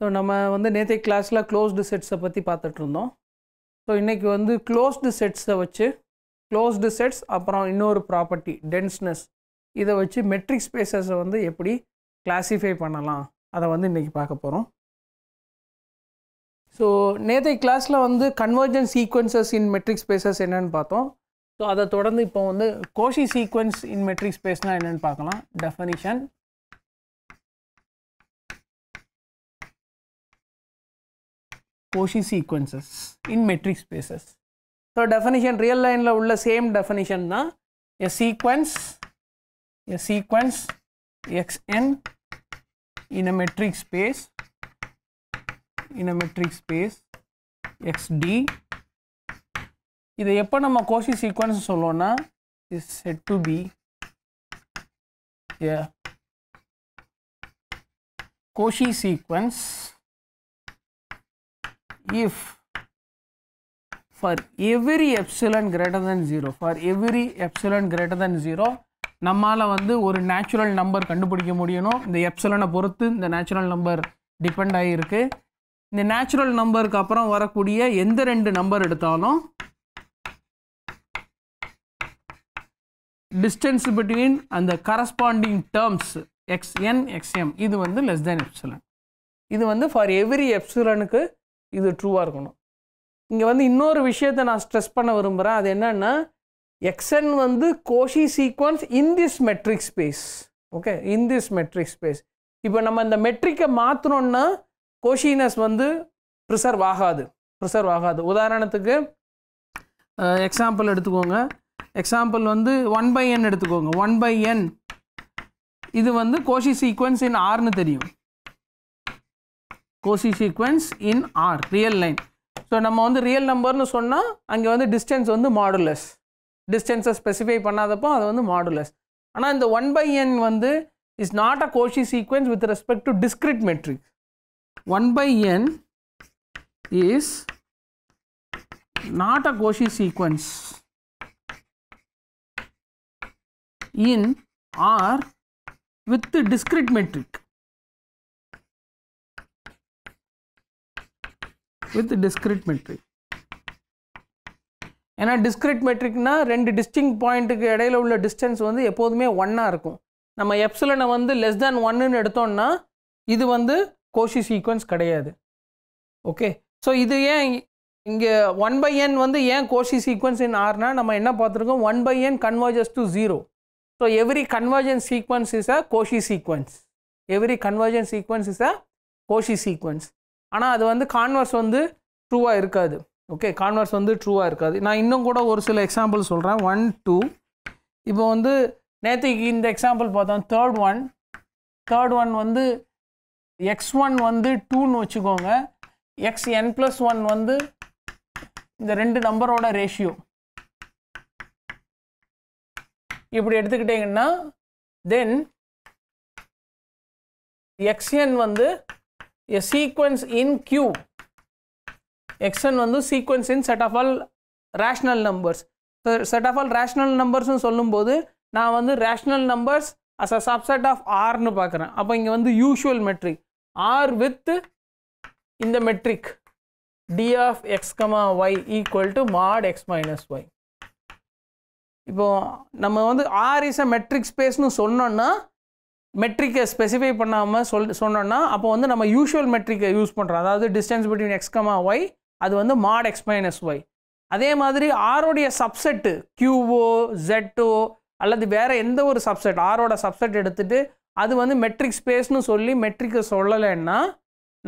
So நம்ம வந்து நேற்றைய கிளாஸில் க்ளோஸ்டு செட்ஸை பற்றி பார்த்துட்ருந்தோம் ஸோ இன்றைக்கி வந்து க்ளோஸ்டு செட்ஸை வச்சு க்ளோஸ்டு செட்ஸ் அப்புறம் இன்னொரு ப்ராப்பர்ட்டி டென்ஸ்னஸ் இதை வச்சு மெட்ரிக் ஸ்பேசஸை வந்து எப்படி கிளாஸிஃபை பண்ணலாம் அதை வந்து இன்றைக்கி பார்க்க போகிறோம் ஸோ நேற்றை கிளாஸில் வந்து convergent sequences in metric spaces என்னென்னு பார்த்தோம் ஸோ அதை தொடர்ந்து இப்போ வந்து கோஷி சீக்வன்ஸ் இன் மெட்ரிக் ஸ்பேஸ்னால் என்னென்னு பார்க்கலாம் definition Cauchy sequences in metric spaces. So definition real lineல உள்ள same definition தான் a sequence a sequence xn in a metric space in a metric space xd இதை எப்போ நம்ம கோஷி சீக்வன்ஸ் சொல்லுவோம்னா is said to be Cauchy sequence if for every epsilon greater than 0 for every epsilon greater than 0 நம்மால வந்து ஒரு natural number கண்டுபிடிக்க முடியணும் இந்த epsilon பொறுத்து இந்த natural number டிபெண்ட் ஆகியிருக்கு இந்த natural number அப்புறம் வரக்கூடிய எந்த ரெண்டு நம்பர் எடுத்தாலும் between and the corresponding terms xn xm இது வந்து less than epsilon இது வந்து ஃபார் எவ்ரி எப்சலனுக்கு இது ட்ரூவாக இருக்கணும் இங்கே வந்து இன்னொரு விஷயத்தை நான் ஸ்ட்ரெஸ் பண்ண விரும்புகிறேன் அது என்னென்னா எக்ஸன் வந்து Cauchy sequence in this metric space okay in this metric space இப்போ நம்ம இந்த மெட்ரிக்கை மாற்றினோன்னா கோஷினஸ் வந்து ப்ரிசர்வ் ஆகாது ப்ரிசர்வ் ஆகாது உதாரணத்துக்கு எக்ஸாம்பிள் எடுத்துக்கோங்க எக்ஸாம்பிள் வந்து ஒன் பை என் எடுத்துக்கோங்க ஒன் பை என் இது வந்து கோஷி சீக்வன்ஸ் இன் ஆர்னு தெரியும் Cauchy sequence in R real line so நம்ம வந்து ரியல் நம்பர்னு சொன்னால் அங்கே வந்து டிஸ்டன்ஸ் வந்து மாடுலஸ் டிஸ்டன்ஸை ஸ்பெசிஃபை பண்ணாதப்போ அது வந்து மாடுலஸ் ஆனால் இந்த ஒன் பை என் வந்து is not a Cauchy sequence with respect to discrete metric one by n is not a Cauchy sequence in R with the metric with discrete metric ஏன்னா discrete மெட்ரிக்னா ரெண்டு distinct பாயிண்ட்டுக்கு இடையில உள்ள distance வந்து எப்போதுமே ஒன்னாக இருக்கும் நம்ம எப்சிலனை வந்து லெஸ் தேன் ஒன்னுன்னு எடுத்தோம்னா இது வந்து கோஷி சீக்வன்ஸ் கிடையாது ஓகே ஸோ இது ஏன் இங்கே ஒன் பை என் வந்து ஏன் கோஷி சீக்வன்ஸ் இன் ஆர்னா நம்ம என்ன பார்த்துருக்கோம் one by n converges to zero so every convergent sequence is a Cauchy sequence every convergent sequence is a Cauchy sequence ஆனால் அது வந்து கான்வர்ஸ் வந்து ட்ரூவாக இருக்காது ஓகே கான்வர்ஸ் வந்து ட்ரூவாக இருக்காது நான் இன்னும் கூட ஒரு சில எக்ஸாம்பிள் சொல்கிறேன் ஒன் டூ இப்போ வந்து நேற்றுக்கு இந்த எக்ஸாம்பிள் பார்த்தோம் தேர்ட் ஒன் தேர்ட் ஒன் வந்து எக்ஸ் ஒன் வந்து டூன்னு வச்சுக்கோங்க எக்ஸ் என் ப்ளஸ் ஒன் வந்து இந்த ரெண்டு நம்பரோட ரேஷியோ இப்படி எடுத்துக்கிட்டிங்கன்னா தென் எக்ஸ் என் வந்து a sequence in Q. Xn வந்து sequence in set of all rational numbers. set of all rational numbers சொல்லும் போது நான் வந்து rational numbers as a subset of R னு பார்க்கிறேன் அப்போ இங்கே வந்து usual metric R with இந்த metric d of x, y equal to mod x minus y இப்போ நம்ம வந்து R is a metric space நும் சொன்னான்னா மெட்ரிக்கை ஸ்பெசிஃபை பண்ணாமல் சொல் சொன்னோன்னா அப்போ வந்து நம்ம யூஷுவல் மெட்ரிக்கை யூஸ் பண்ணுறோம் அதாவது டிஸ்டன்ஸ் பிட்வீன் எக்ஸ்கமா ஒய் அது வந்து மாட் எக்ஸ் மைனஸ் ஒய் அதே மாதிரி ஆரோடைய சப்செட்டு கியூஓ ஜெட்டோ அல்லது வேறு எந்த ஒரு சப்செட் ஆரோட சப்செட் எடுத்துகிட்டு அது வந்து மெட்ரிக் ஸ்பேஸ்னு சொல்லி மெட்ரிக்கை சொல்லலைன்னா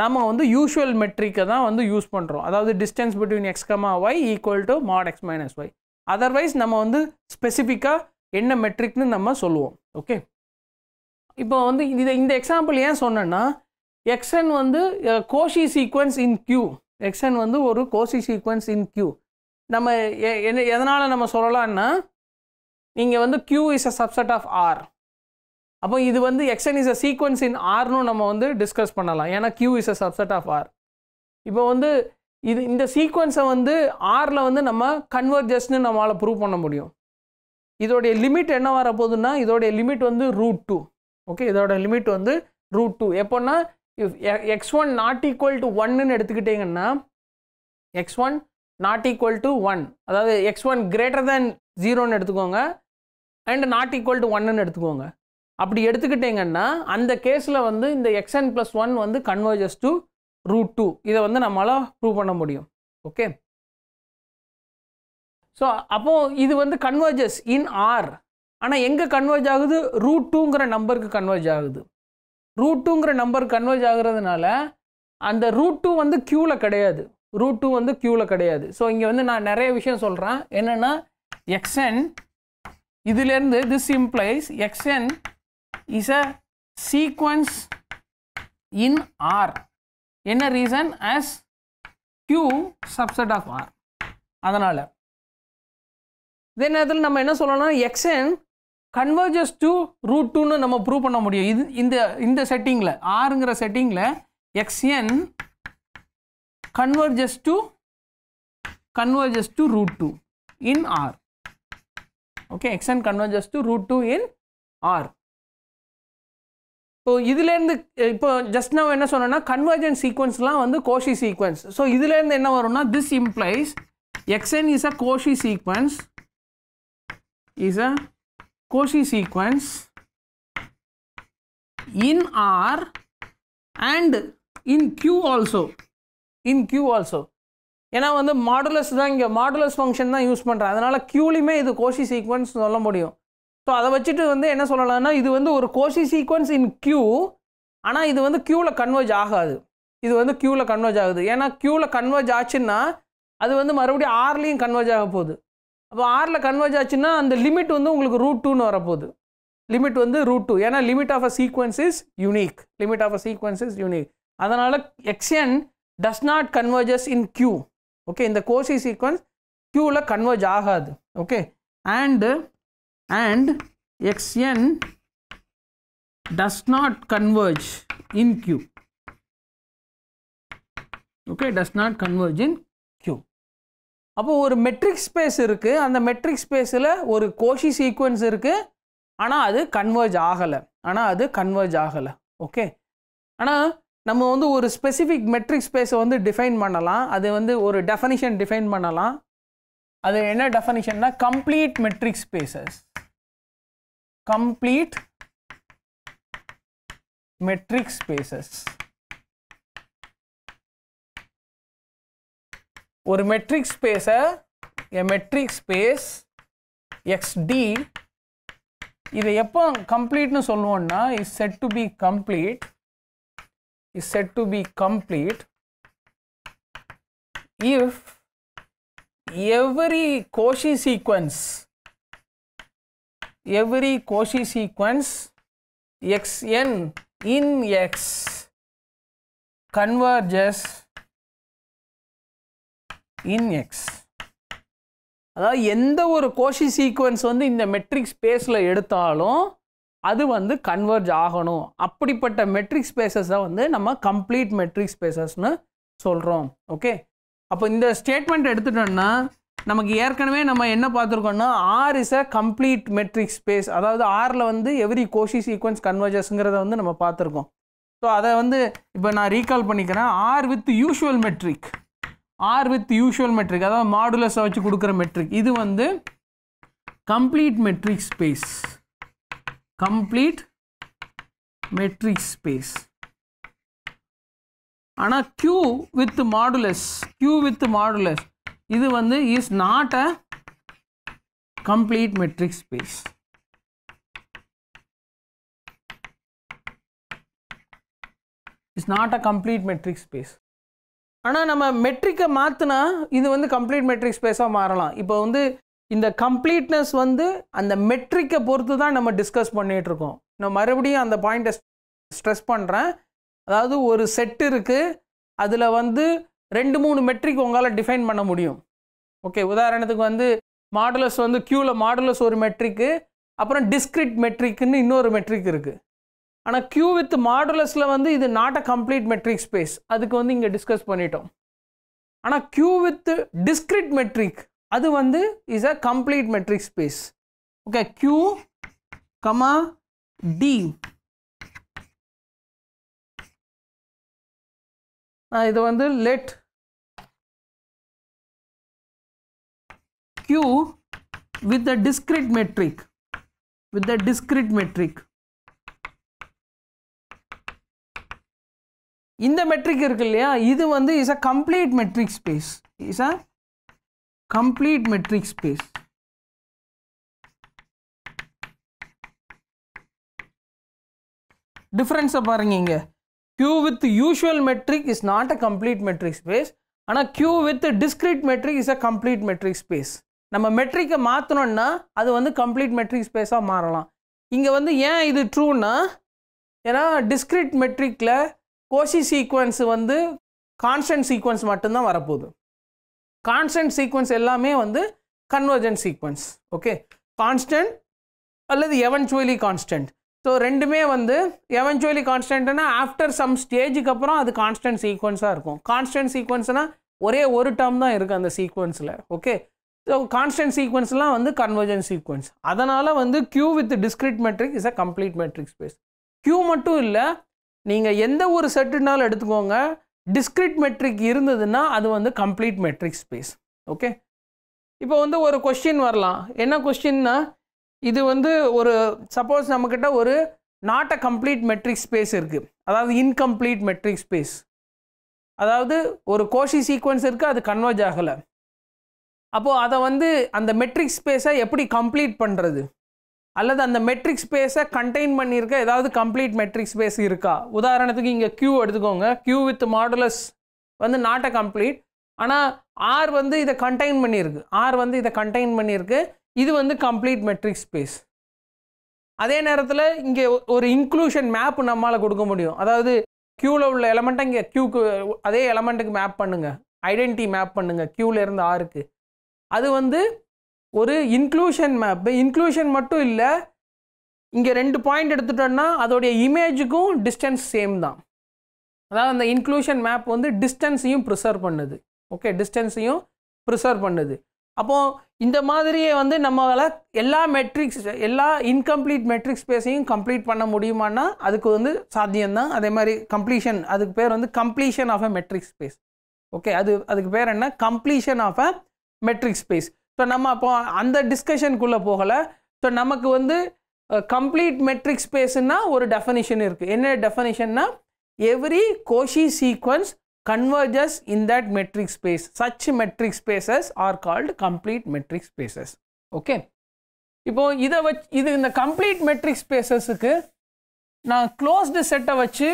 நம்ம வந்து யூஷுவல் மெட்ரிக்கை தான் வந்து யூஸ் பண்ணுறோம் அதாவது distance between x comma y equal to mod x minus y otherwise நம்ம வந்து ஸ்பெசிஃபிக்காக என்ன மெட்ரிக்னு நம்ம சொல்லுவோம் ஓகே இப்போ வந்து இதை இந்த எக்ஸாம்பிள் ஏன் சொன்னேன்னா எக்ஸ்என் வந்து Cauchy sequence in Q x n வந்து ஒரு கோஷி சீக்வன்ஸ் இன் கியூ நம்ம என்ன எதனால் நம்ம சொல்லலாம்னா நீங்கள் வந்து Q is a subset of R அப்போ இது வந்து x n is a sequence in ஆர்னு நம்ம வந்து டிஸ்கஸ் பண்ணலாம் ஏன்னா Q is a subset of R இப்போ வந்து இது இந்த சீக்வன்ஸை வந்து ஆரில் வந்து நம்ம கன்வர்ஜஸ்ன்னு நம்மளால் ப்ரூவ் பண்ண முடியும் இதோடைய லிமிட் என்ன வரப்போகுதுன்னா இதோடைய லிமிட் வந்து ரூட் டூ ஓகே இதோட லிமிட் வந்து ரூட் டூ எப்போன்னா x one not equal to ஒன்னு எடுத்துக்கிட்டிங்கன்னா x one not equal to one அதாவது எக்ஸ் ஒன் கிரேட்டர் தேன் ஜீரோன்னு எடுத்துக்கோங்க அண்ட் நாட் ஈக்குவல் டு ஒன்னு எடுத்துக்கோங்க அப்படி எடுத்துக்கிட்டிங்கன்னா அந்த கேஸில் வந்து இந்த எக்ஸ் என் ப்ளஸ் ஒன் வந்து கன்வர்ஜஸ் டு ரூட் டூ இதை வந்து நம்மளால் ப்ரூவ் பண்ண முடியும் ஓகே ஸோ அப்போது இது வந்து கன்வர்ஜஸ் இன் ஆர் ஆனால் எங்கே கன்வெர்ஜ் ஆகுது ரூட் டூங்கிற நம்பருக்கு கன்வெர்ஜ் ஆகுது ரூட் டூங்கிற நம்பர் கன்வெர்ஜ் ஆகுறதுனால அந்த ரூட் டூ வந்து க்யூவில் கிடையாது ரூட் டூ வந்து க்யூவில் கிடையாது ஸோ இங்கே வந்து நான் நிறைய விஷயம் சொல்கிறேன் என்னென்னா எக்ஸ்என் இதுலேருந்து this implies x n is a sequence in R என்ன reason as Q subset of R அதனால் இதே நேரத்தில் நம்ம என்ன சொல்லணும் எக்ஸ்என் கன்வர்ஜஸ் டு ரூட் டூன்னு நம்ம ப்ரூவ் பண்ண முடியும் இது இந்த இந்த செட்டிங்கில் ஆறுங்கிற செட்டிங்கில் x n converges to converges to root two in R okay x n converges to root two in R இப்போ இதுலேருந்து இப்போ ஜஸ்ட் நான் என்ன சொன்னேன்னா கன்வர்ஜன் சீக்வன்ஸ்லாம் வந்து கோஷி சீக்வன்ஸ் ஸோ இதுலேருந்து என்ன வரும்னா this implies x n is a Cauchy sequence is a Cauchy sequence in R and in Q also. In Q also. ஏன்னா வந்து மாடுலஸ் தான் இங்கே மாடுலஸ் ஃபங்க்ஷன் தான் யூஸ் பண்ணுறேன் அதனால் க்யூலையுமே இது கோஷி சீக்வன்ஸ் சொல்ல முடியும் ஸோ அதை வச்சுட்டு வந்து என்ன சொல்லலாம்னா இது வந்து ஒரு கோஷி சீக்வன்ஸ் இன் க்யூ ஆனால் இது வந்து க்யூவில் கன்வர்ஜ் ஆகாது இது வந்து க்யூவில் கன்வர்ஜ் ஆகுது ஏன்னா க்யூவில் கன்வர்ஜ் ஆச்சுன்னா அது வந்து மறுபடியும் ஆர்லேயும் கன்வெர்ஜ் ஆக போகுது அப்போ ஆரில் கன்வர்ஜ் ஆச்சுன்னா அந்த லிமிட் வந்து உங்களுக்கு ரூட் டூன்னு வரப்போகுது லிமிட் வந்து ரூட் டூ ஏன்னா limit of a sequence is unique limit of a sequence is unique அதனால் x n does not converges in Q okay இந்த கோசி சீக்வன்ஸ் கியூவில் கன்வர்ஜ் ஆகாது okay and and x n does not converge in Q okay does not converge in அப்போ ஒரு metric space இருக்குது அந்த matric ஸ்பேஸில் ஒரு கோஷி சீக்வன்ஸ் இருக்குது ஆனால் அது கன்வர்ஜ் ஆகலை ஆனால் அது கன்வர்ஜ் ஆகலை ஓகே ஆனால் நம்ம வந்து ஒரு ஸ்பெசிஃபிக் மெட்ரிக் ஸ்பேஸை வந்து டிஃபைன் பண்ணலாம் அது வந்து ஒரு டெஃபனிஷன் டிஃபைன் பண்ணலாம் அது என்ன டெஃபனிஷன்னா complete metric spaces complete metric spaces ஒரு மெட்ரிக் ஸ்பேஸை எ மெட்ரிக் ஸ்பேஸ் எக்ஸ்டி இதை எப்போ கம்ப்ளீட்னு சொல்லுவோம்னா is said to be complete is said to be complete if every Cauchy sequence every Cauchy sequence xn in x converges in X. அதாவது எந்த ஒரு Kosi sequence வந்து இந்த மெட்ரிக் ஸ்பேஸில் எடுத்தாலும் அது வந்து கன்வெர்ஜ் ஆகணும் அப்படிப்பட்ட மெட்ரிக் ஸ்பேசஸ் தான் வந்து நம்ம கம்ப்ளீட் மெட்ரிக் ஸ்பேசஸ்னு சொல்கிறோம் ஓகே அப்போ இந்த ஸ்டேட்மெண்ட் எடுத்துட்டோம்னா நமக்கு ஏற்கனவே நம்ம என்ன பார்த்துருக்கோம்னா R is a complete metric space அதாவது ஆரில் வந்து எவ்ரி கோஷி சீக்வன்ஸ் கன்வர்ஜஸ்ங்கிறத வந்து நம்ம பார்த்துருக்கோம் ஸோ அதை வந்து இப்போ நான் ரீகால் பண்ணிக்கிறேன் R with usual metric R with usual metric அதாவது மாடுலஸை வச்சு கொடுக்குற மெட்ரிக் இது வந்து complete metric space complete metric space ஆனால் Q with modulus Q with modulus இது வந்து is not a complete metric space is not a complete metric space ஆனால் நம்ம மெட்ரிக்கை மாற்றினா இது வந்து கம்ப்ளீட் மெட்ரிக் ஸ்பேஸாக மாறலாம் இப்போ வந்து இந்த கம்ப்ளீட்னஸ் வந்து அந்த மெட்ரிக்கை பொறுத்து தான் நம்ம டிஸ்கஸ் பண்ணிகிட்ருக்கோம் நான் மறுபடியும் அந்த பாயிண்ட்டை ஸ்ட்ரெஸ் பண்ணுறேன் அதாவது ஒரு செட் இருக்குது அதில் வந்து ரெண்டு மூணு மெட்ரிக் உங்களால் டிஃபைன் பண்ண முடியும் ஓகே உதாரணத்துக்கு வந்து மாடுலஸ் வந்து க்யூவில் மாடுலஸ் ஒரு மெட்ரிக்கு அப்புறம் டிஸ்கிரிட் மெட்ரிக்குன்னு இன்னொரு மெட்ரிக் இருக்குது ஆனால் கியூ வித் மாடுலஸில் வந்து இது not a complete metric space அதுக்கு வந்து இங்கே டிஸ்கஸ் பண்ணிட்டோம் ஆனால் கியூ வித் டிஸ்கிரிட் மெட்ரிக் அது வந்து is a complete metric space okay Q comma d நான் இது வந்து let Q with the discrete metric with the discrete metric இந்த மெட்ரிக் இருக்கு இல்லையா இது வந்து is a complete metric space is a complete metric space டிஃப்ரென்ஸை பாருங்க இங்கே Q with usual metric is not a complete metric space ஆனால் Q with discrete metric is a complete metric space நம்ம மெட்ரிக்கை மாற்றினோன்னா அது வந்து கம்ப்ளீட் மெட்ரிக் ஸ்பேஸாக மாறலாம் இங்கே வந்து ஏன் இது ட்ரூன்னா ஏன்னா டிஸ்கிரீட் மெட்ரிக்கில் கோஷி சீக்வன்ஸ் வந்து கான்ஸ்டன்ட் சீக்வன்ஸ் மட்டும்தான் வரப்போகுது கான்ஸ்டன்ட் சீக்வன்ஸ் எல்லாமே வந்து கன்வர்ஜென்ட் சீக்வன்ஸ் ஓகே கான்ஸ்டன்ட் அல்லது எவன்ச்சுவலி கான்ஸ்டன்ட் ஸோ ரெண்டுமே வந்து எவன்ச்சுவலி கான்ஸ்டன்ட்னா ஆஃப்டர் சம் ஸ்டேஜுக்கு அப்புறம் அது கான்ஸ்டன்ட் சீக்வன்ஸாக இருக்கும் கான்ஸ்டன்ட் சீக்வன்ஸ்னால் ஒரே ஒரு டேர்ம் தான் இருக்குது அந்த சீக்வன்ஸில் ஓகே ஸோ கான்ஸ்டன்ட் சீக்வன்ஸ்லாம் வந்து கன்வர்ஜன் சீக்வன்ஸ் அதனால் வந்து Q with discrete metric is a complete metric space Q மட்டும் இல்லை நீங்கள் எந்த ஒரு செட்டுனாலும் எடுத்துக்கோங்க டிஸ்கிரிட் மெட்ரிக் இருந்ததுன்னா அது வந்து கம்ப்ளீட் மெட்ரிக் ஸ்பேஸ் ஓகே இப்போ வந்து ஒரு கொஸ்டின் வரலாம் என்ன கொஸ்டின்னா இது வந்து ஒரு சப்போஸ் நம்மக்கிட்ட ஒரு not a complete metric space இருக்குது அதாவது இன்கம்ப்ளீட் மெட்ரிக் ஸ்பேஸ் அதாவது ஒரு கோஷி சீக்வன்ஸ் இருக்குது அது கன்வெர்ஜ் ஆகலை அப்போது அதை வந்து அந்த மெட்ரிக் ஸ்பேஸை எப்படி கம்ப்ளீட் பண்ணுறது அல்லது அந்த மெட்ரிக் ஸ்பேஸை கண்டெயின் பண்ணியிருக்க ஏதாவது கம்ப்ளீட் மெட்ரிக் ஸ்பேஸ் இருக்கா உதாரணத்துக்கு இங்கே க்யூ எடுத்துக்கோங்க க்யூ வித் மாடுலஸ் வந்து நாட் அ கம்ப்ளீட் ஆனால் ஆர் வந்து இதை கண்டெயின் பண்ணியிருக்கு ஆர் வந்து இதை கண்டெயின் பண்ணியிருக்கு இது வந்து கம்ப்ளீட் மெட்ரிக் ஸ்பேஸ் அதே நேரத்தில் இங்கே ஒரு இன்க்ளூஷன் மேப் நம்மளால் கொடுக்க முடியும் அதாவது க்யூவில் உள்ள எலமெண்ட்டை இங்கே க்யூக்கு அதே எலமெண்ட்டுக்கு மேப் பண்ணுங்கள் ஐடென்டிட்டி மேப் பண்ணுங்கள் க்யூவில் இருந்து ஆருக்கு அது வந்து ஒரு இன்க்ளூஷன் மேப்பு இன்க்ளூஷன் மட்டும் இல்லை இங்கே ரெண்டு பாயிண்ட் எடுத்துட்டோன்னா அதோடைய இமேஜுக்கும் டிஸ்டன்ஸ் சேம் தான் அதாவது அந்த இன்க்ளூஷன் மேப் வந்து டிஸ்டன்ஸையும் ப்ரிசர்வ் பண்ணுது ஓகே டிஸ்டன்ஸையும் ப்ரிசர்வ் பண்ணுது அப்போது இந்த மாதிரியே வந்து நம்மளால் எல்லா மெட்ரிக்ஸ் எல்லா இன்கம்ப்ளீட் மெட்ரிக் ஸ்பேஸையும் கம்ப்ளீட் பண்ண முடியுமானா அதுக்கு வந்து சாத்தியம்தான் அதே மாதிரி கம்ப்ளீஷன் அதுக்கு பேர் வந்து completion of a metric space okay அது அதுக்கு பேர் என்ன completion of a metric space so நம்ம அப்போ அந்த டிஸ்கஷனுக்குள்ளே போகலை ஸோ நமக்கு வந்து கம்ப்ளீட் மெட்ரிக் ஸ்பேஸுன்னா ஒரு டெஃபனிஷன் இருக்குது என்ன டெஃபனிஷன்னா every Cauchy sequence converges in that metric space such metric spaces are called complete metric spaces okay இப்போ இதை வச்சு இது இந்த கம்ப்ளீட் மெட்ரிக் ஸ்பேசஸுக்கு நான் க்ளோஸ்டு செட்டை வச்சு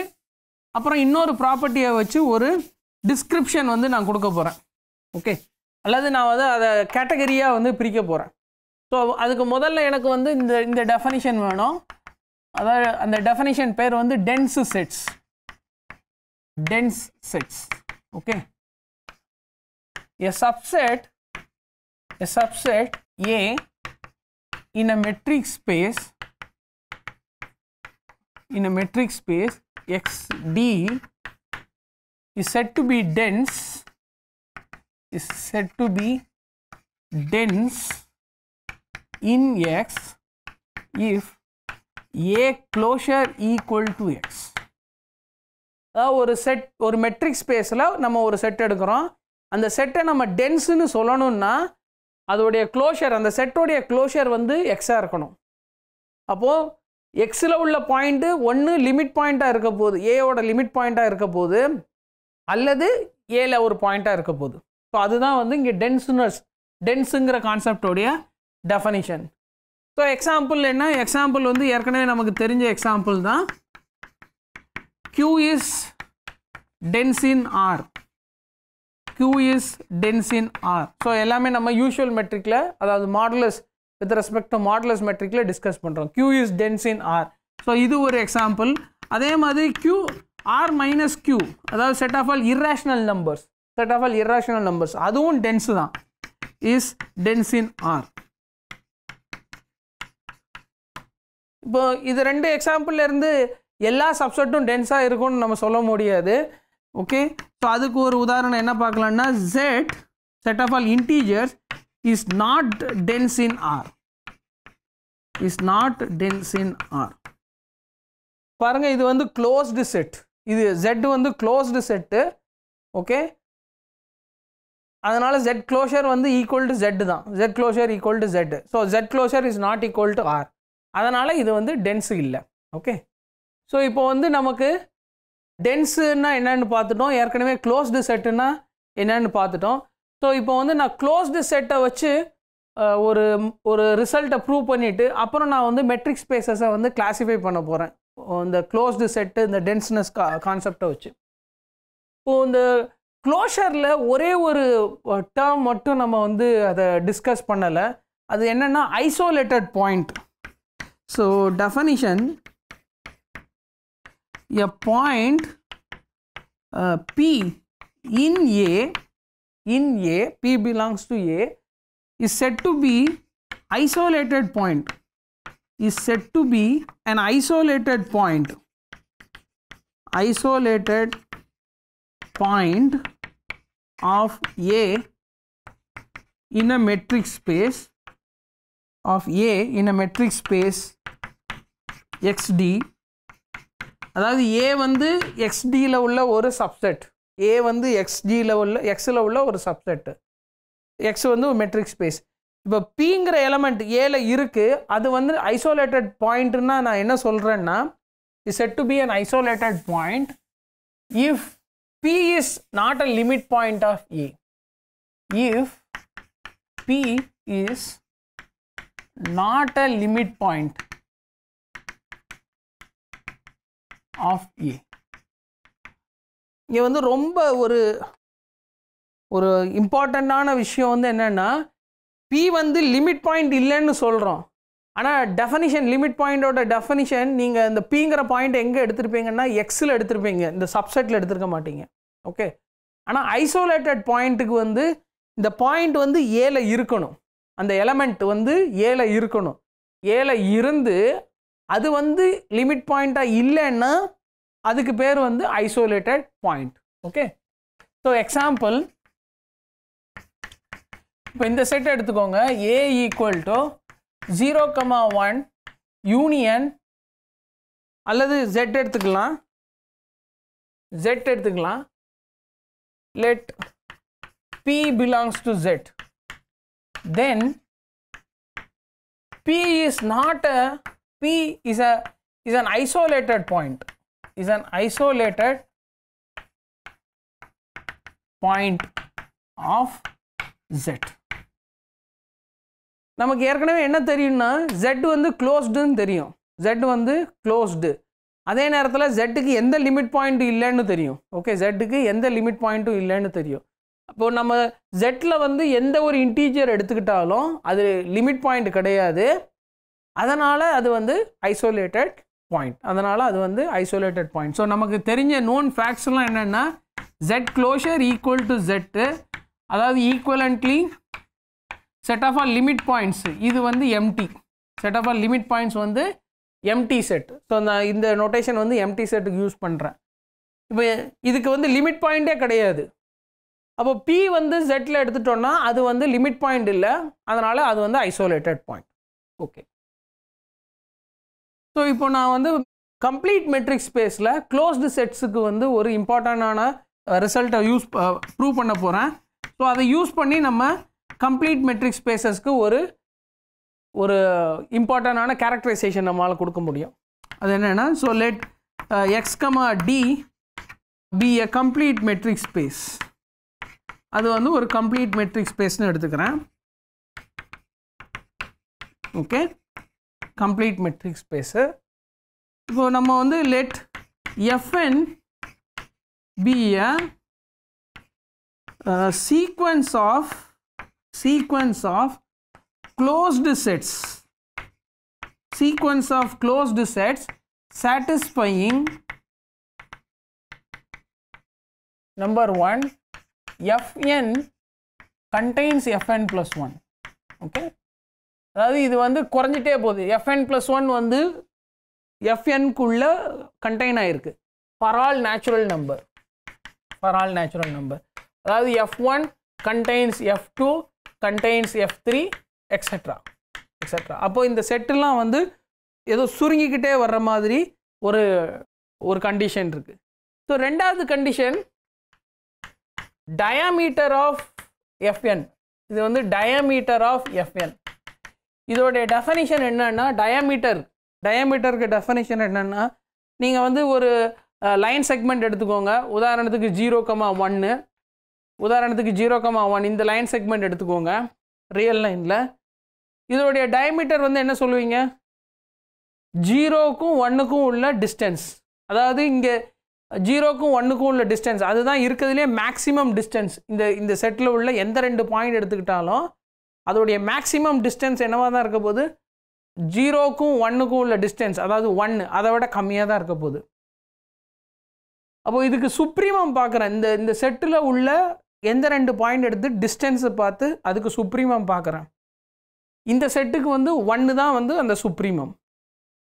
அப்புறம் இன்னொரு ப்ராப்பர்ட்டியை வச்சு ஒரு டிஸ்கிரிப்ஷன் வந்து நான் கொடுக்க போகிறேன் ஓகே அல்லது நான் வந்து அதை கேட்டகரியாக வந்து பிரிக்க போகிறேன் ஸோ அதுக்கு முதல்ல எனக்கு வந்து இந்த இந்த டெஃபனிஷன் வேணும் அதாவது அந்த டெஃபனிஷன் பேர் வந்து dense sets dense sets okay a subset a subset A in a metric space in a metric space X d is said to be dense is said to be dense in X if A closure equal to X. ஒரு set ஒரு metric ஸ்பேஸில் நம்ம ஒரு set எடுக்கிறோம் அந்த செட்டை நம்ம டென்ஸுன்னு சொல்லணும்னா அதோடைய க்ளோஷர் அந்த செட்டோடைய க்ளோஷர் வந்து எக்ஸாக இருக்கணும் அப்போது எக்ஸில் உள்ள பாயிண்ட்டு ஒன்று லிமிட் பாயிண்ட்டாக இருக்க போகுது ஏயோட லிமிட் பாயிண்ட்டாக இருக்க போகுது அல்லது ஏல ஒரு பாயிண்ட்டாக இருக்க போகுது ஸோ அதுதான் வந்து இங்கே டென்ஸ்னஸ் டென்ஸுங்கிற கான்செப்டோடைய டெஃபனிஷன் ஸோ எக்ஸாம்பிள் என்ன எக்ஸாம்பிள் வந்து ஏற்கனவே நமக்கு தெரிஞ்ச எக்ஸாம்பிள் தான் Q is dense in R. Q is dense in R. So எல்லாமே நம்ம யூஷுவல் மெட்ரிக்கில் அதாவது modulus with respect to modulus மெட்ரிக்கில் டிஸ்கஸ் பண்ணுறோம் Q is dense in R so இது ஒரு எக்ஸாம்பிள் அதே மாதிரி Q ஆர் மைனஸ் கியூ அதாவது set of all irrational numbers set of all rational numbers அதுவும் டென்ஸ் தான் இஸ் டென்ஸ் இன் ஆர் இப்போ இது ரெண்டு எக்ஸாம்பிள்ல இருந்து எல்லா சப்செட்டும் டென்ஸாக இருக்கும்னு நம்ம சொல்ல முடியாது ஓகே ஸோ அதுக்கு ஒரு உதாரணம் என்ன பார்க்கலாம்னா Z set of all integers is not dense in R is not dense in R பாருங்கள் இது வந்து க்ளோஸ்டு செட் இது ஜெட் வந்து க்ளோஸ்டு செட்டு ஓகே அதனால் ஜெட் க்ளோஷர் வந்து ஈக்குவல் டு Z தான் Z closure equal to Z so Z closure is not equal to R அதனால் இது வந்து டென்ஸு இல்லை ஓகே ஸோ இப்போ வந்து நமக்கு டென்ஸுன்னா என்னென்னு பார்த்துட்டோம் ஏற்கனவே க்ளோஸ்டு செட்டுன்னா என்னென்னு பார்த்துட்டோம் ஸோ இப்போ வந்து நான் க்ளோஸ்டு செட்டை வச்சு ஒரு ஒரு ரிசல்ட்டை ப்ரூவ் பண்ணிவிட்டு அப்புறம் நான் வந்து மெட்ரிக் ஸ்பேசஸை வந்து கிளாஸிஃபை பண்ண போகிறேன் இந்த க்ளோஸ்டு செட்டு இந்த டென்ஸ்னஸ் கா கான்செப்டை வச்சு இப்போது இந்த க்ளோஷரில் ஒரே ஒரு டேர்ம் மட்டும் நம்ம வந்து அதை டிஸ்கஸ் பண்ணலை அது என்னென்னா isolated point so definition a point P in A in A P belongs to A is said to be isolated point is said to be an isolated point isolated point of A in a metric space of A in a metric space XD அதாவது A வந்து XDல உள்ள ஒரு subset A வந்து XGல உள்ள Xல உள்ள ஒரு subset X வந்து ஒரு மெட்ரிக் ஸ்பேஸ் இப்போ Pங்கிற எலமெண்ட் Aல இருக்குது அது வந்து isolated பாயிண்ட்னா நான் என்ன சொல்கிறேன்னா is said to be an isolated point if P is not a limit point of A. E. If P is not a limit point of A. E. இங்கே வந்து ரொம்ப ஒரு ஒரு இம்பார்ட்டண்ட்டான விஷயம் வந்து என்னென்னா பி வந்து லிமிட் பாயிண்ட் இல்லைன்னு சொல்கிறோம் ஆனால் டெஃபனிஷன் லிமிட் பாயிண்டோட டெஃபனிஷன் நீங்கள் இந்த பிங்கிற பாயிண்ட் எங்கே எடுத்துருப்பீங்கன்னா எக்ஸில் எடுத்துருப்பீங்க இந்த சப்செட்டில் எடுத்துருக்க மாட்டீங்க ஓகே ஆனால் ஐசோலேட்டட் பாயிண்ட்டுக்கு வந்து இந்த பாயிண்ட் வந்து ஏல இருக்கணும் அந்த எலமெண்ட் வந்து ஏல இருக்கணும் ஏல இருந்து அது வந்து லிமிட் பாயிண்ட்டாக இல்லைன்னா அதுக்கு பேர் வந்து isolated point okay so example இப்போ இந்த செட் எடுத்துக்கோங்க A equal to zero comma one union அல்லது ஜெட் எடுத்துக்கலாம் ஜெட் எடுத்துக்கலாம் let P belongs to Z, then P is not a P is a is an isolated point is an isolated point of Z. நமக்கு ஏற்கனவே என்ன தெரியும்னா Z வந்து closed தெரியும் Z வந்து closed அதே நேரத்தில் ஜெட்டுக்கு எந்த லிமிட் பாயிண்ட்டும் இல்லைன்னு தெரியும் ஓகே ஜெட்டுக்கு எந்த லிமிட் பாயிண்ட்டும் இல்லைன்னு தெரியும் அப்போது நம்ம ஜெட்டில் வந்து எந்த ஒரு இன்டீஜியர் எடுத்துக்கிட்டாலும் அது லிமிட் பாயிண்ட் கிடையாது அதனால் அது வந்து ஐசோலேட்டட் பாயிண்ட் அதனால் அது வந்து ஐசோலேட்டட் பாயிண்ட் ஸோ நமக்கு தெரிஞ்ச நோன் ஃபேக்ட்ஸ்லாம் என்னென்னா Z closure equal to Z அதாவது equivalently set of R limit points இது வந்து empty set of R limit points வந்து எம்டி செட் ஸோ நான் இந்த நொட்டேஷன் வந்து எம்டி செட்டுக்கு யூஸ் பண்ணுறேன் இப்போ இதுக்கு வந்து லிமிட் பாயிண்ட்டே கிடையாது அப்போ பி வந்து செட்டில் எடுத்துட்டோன்னா அது வந்து லிமிட் பாயிண்ட் இல்லை அதனால் அது வந்து ஐசோலேட்டட் பாயிண்ட் ஓகே ஸோ இப்போ நான் வந்து கம்ப்ளீட் மெட்ரிக் ஸ்பேஸில் க்ளோஸ்டு செட்ஸுக்கு வந்து ஒரு இம்பார்ட்டண்ட்டான ரிசல்ட்டை யூஸ் ப்ரூவ் பண்ண போகிறேன் ஸோ அதை யூஸ் பண்ணி நம்ம கம்ப்ளீட் மெட்ரிக் ஸ்பேசஸ்க்கு ஒரு ஒரு இம்பார்ட்டண்டான கேரக்டரைசேஷன் நம்மளால் கொடுக்க முடியும் அது என்னென்னா so let X comma d be a complete metric space அது வந்து ஒரு கம்ப்ளீட் மெட்ரிக் ஸ்பேஸ்னு எடுத்துக்கிறேன் ஓகே கம்ப்ளீட் மெட்ரிக் ஸ்பேஸு இப்போ நம்ம வந்து let F n be a sequence of sequence of closed sets sequence of closed sets satisfying number 1 fn contains fn plus 1 okay அதாவது இது வந்து குறைஞ்சிட்டே போகுது எஃப்என் ப்ளஸ் ஒன் வந்து எஃப்என்குள்ளே கண்டெயின் ஆகிருக்கு all natural number for all natural number அதாவது F one contains F two contains F three etcetera etcetera அப்போது இந்த செட்டுலாம் வந்து ஏதோ சுருங்கிக்கிட்டே வர்ற மாதிரி ஒரு ஒரு கண்டிஷன் இருக்குது ஸோ ரெண்டாவது கண்டிஷன் டயாமீட்டர் ஆஃப் எஃப்என் இது வந்து டயாமீட்டர் ஆஃப் எஃப்என் இதோடைய டெஃபனிஷன் என்னென்னா டயாமீட்டர் டயாமீட்டருக்கு டெஃபனிஷன் என்னென்னா நீங்கள் வந்து ஒரு லைன் செக்மெண்ட் எடுத்துக்கோங்க உதாரணத்துக்கு ஜீரோ கமா ஒன்று உதாரணத்துக்கு ஜீரோ கமா ஒன் இந்த லைன் செக்மெண்ட் எடுத்துக்கோங்க ரியல் லைனில் இதோடைய டயமீட்டர் வந்து என்ன சொல்லுவீங்க ஜீரோக்கும் ஒன்றுக்கும் உள்ள டிஸ்டன்ஸ் அதாவது இங்கே ஜீரோக்கும் ஒன்றுக்கும் உள்ள டிஸ்டன்ஸ் அதுதான் இருக்கிறதுலே மேக்ஸிமம் டிஸ்டன்ஸ் இந்த இந்த செட்டில் உள்ள எந்த ரெண்டு பாயிண்ட் எடுத்துக்கிட்டாலும் அதோடைய மேக்ஸிமம் டிஸ்டன்ஸ் என்னவாக தான் இருக்க போது ஜீரோக்கும் ஒன்றுக்கும் உள்ள டிஸ்டன்ஸ் அதாவது ஒன்று அதை விட கம்மியாக தான் இருக்க போகுது அப்போது இதுக்கு சுப்ரீமம் பார்க்குறேன் இந்த இந்த செட்டில் உள்ள எந்த ரெண்டு பாயிண்ட் எடுத்து டிஸ்டன்ஸை பார்த்து அதுக்கு சுப்ரீமம் பார்க்குறேன் இந்த செட்டுக்கு வந்து ஒன்று தான் வந்து அந்த சுப்ரீமம்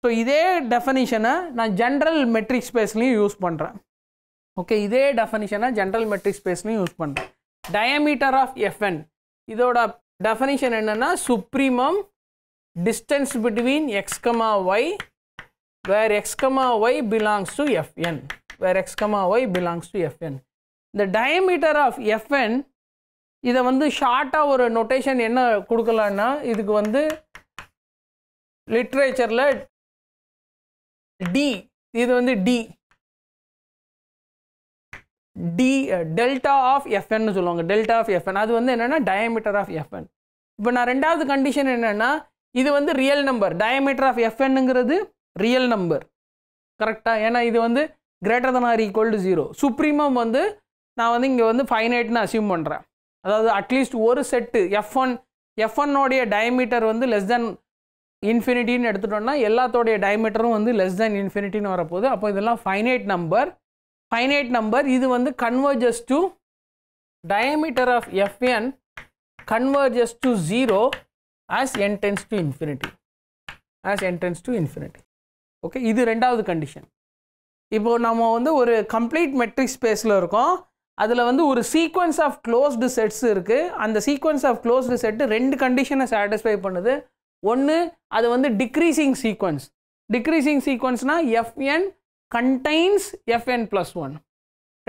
ஸோ இதே டெஃபனிஷனை நான் ஜென்ரல் மெட்ரிக் ஸ்பேஸ்லையும் யூஸ் பண்ணுறேன் ஓகே இதே டெஃபனிஷனை ஜென்ரல் மெட்ரிக் ஸ்பேஸ்லையும் யூஸ் பண்ணுறேன் டயமீட்டர் ஆஃப் எஃப்என் இதோட டெஃபனிஷன் என்னென்னா supremum distance between x comma y where x comma y belongs to F n where x comma y belongs to F n இந்த டயமீட்டர் ஆஃப் எஃப்என் இதை வந்து ஷார்ட்டாக ஒரு நொட்டேஷன் என்ன கொடுக்கலான்னா இதுக்கு வந்து லிட்ரேச்சரில் டி இது வந்து டி டி டெல்டா ஆஃப் எஃப்என்னு சொல்லுவாங்க டெல்டா ஆஃப் எஃப்என் அது வந்து என்னென்னா டயமீட்டர் ஆஃப் எஃப்என் இப்போ நான் ரெண்டாவது கண்டிஷன் என்னென்னா இது வந்து ரியல் நம்பர் டயமீட்டர் ஆஃப் எஃப்என்னுங்கிறது ரியல் நம்பர் கரெக்டாக ஏன்னா இது வந்து greater than or equal to zero supremum வந்து நான் வந்து இங்கே வந்து ஃபைனைட்னு அசியூம் பண்ணுறேன் அதாவது அட்லீஸ்ட் ஒரு செட்டு எஃப் ஒன் எஃப் ஒன்னோடைய டயமீட்டர் வந்து லெஸ் தென் இன்ஃபினிட்டின்னு எடுத்துட்டோன்னா எல்லாத்தோடைய டயமீட்டரும் வந்து லெஸ் தென் இன்ஃபினிட்டின்னு வரப்போகுது அப்போ இதெல்லாம் ஃபைனைட் நம்பர் ஃபைனைட் நம்பர் இது வந்து converges to diameter of F n converges to zero as n tends to infinity as n tends to infinity okay இது ரெண்டாவது கண்டிஷன் இப்போது நம்ம வந்து ஒரு கம்ப்ளீட் மெட்ரிக் ஸ்பேஸில் இருக்கோம் அதில் வந்து ஒரு சீக்வன்ஸ் ஆஃப் க்ளோஸ்டு செட்ஸ் இருக்குது அந்த சீக்வன்ஸ் ஆஃப் க்ளோஸ்டு செட்டு ரெண்டு கண்டிஷனை சாட்டிஸ்ஃபை பண்ணுது ஒன்று அது வந்து டிக்ரீசிங் சீக்வன்ஸ் டிக்ரீசிங் சீக்வன்ஸ்னா F n contains F n plus one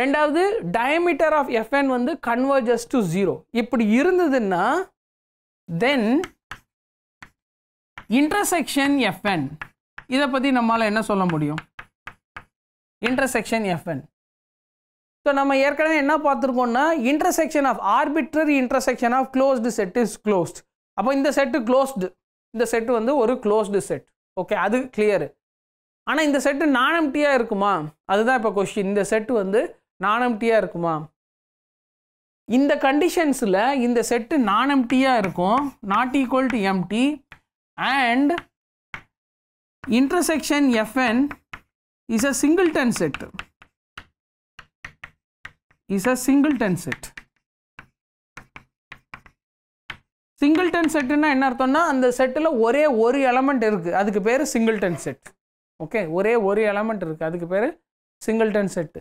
ரெண்டாவது டயமீட்டர் ஆஃப் எஃப்என் வந்து கன்வர்ஜஸ் டு ஜீரோ இப்படி இருந்ததுன்னா தென் இன்டர்செக்ஷன் எஃப்என் இதை பற்றி நம்மளால் என்ன சொல்ல முடியும் இன்டர்செக்ஷன் எஃப்என் ஸோ நம்ம ஏற்கனவே என்ன பார்த்துருக்கோம்னா intersection of arbitrary intersection of closed set is closed அப்போ இந்த செட்டு க்ளோஸ்டு இந்த செட்டு வந்து ஒரு க்ளோஸ்டு செட் ஓகே அது கிளியரு ஆனால் இந்த செட்டு நானம்டியாக இருக்குமா அதுதான் இப்போ கொஸ்டின் இந்த செட்டு வந்து நானம்டியாக இருக்குமா இந்த கண்டிஷன்ஸில் இந்த செட்டு நானம்டியாக இருக்கும் not equal to empty and intersection F n is a singleton set is a singleton set singleton செட்டுன்னா என்ன அர்த்தம்னா அந்த செட்டில் ஒரே ஒரு எலமெண்ட் இருக்குது அதுக்கு பேர் சிங்கிள்டன் செட் ஓகே ஒரே ஒரு எலமெண்ட் இருக்குது அதுக்கு பேர் சிங்கிள்டன் செட்டு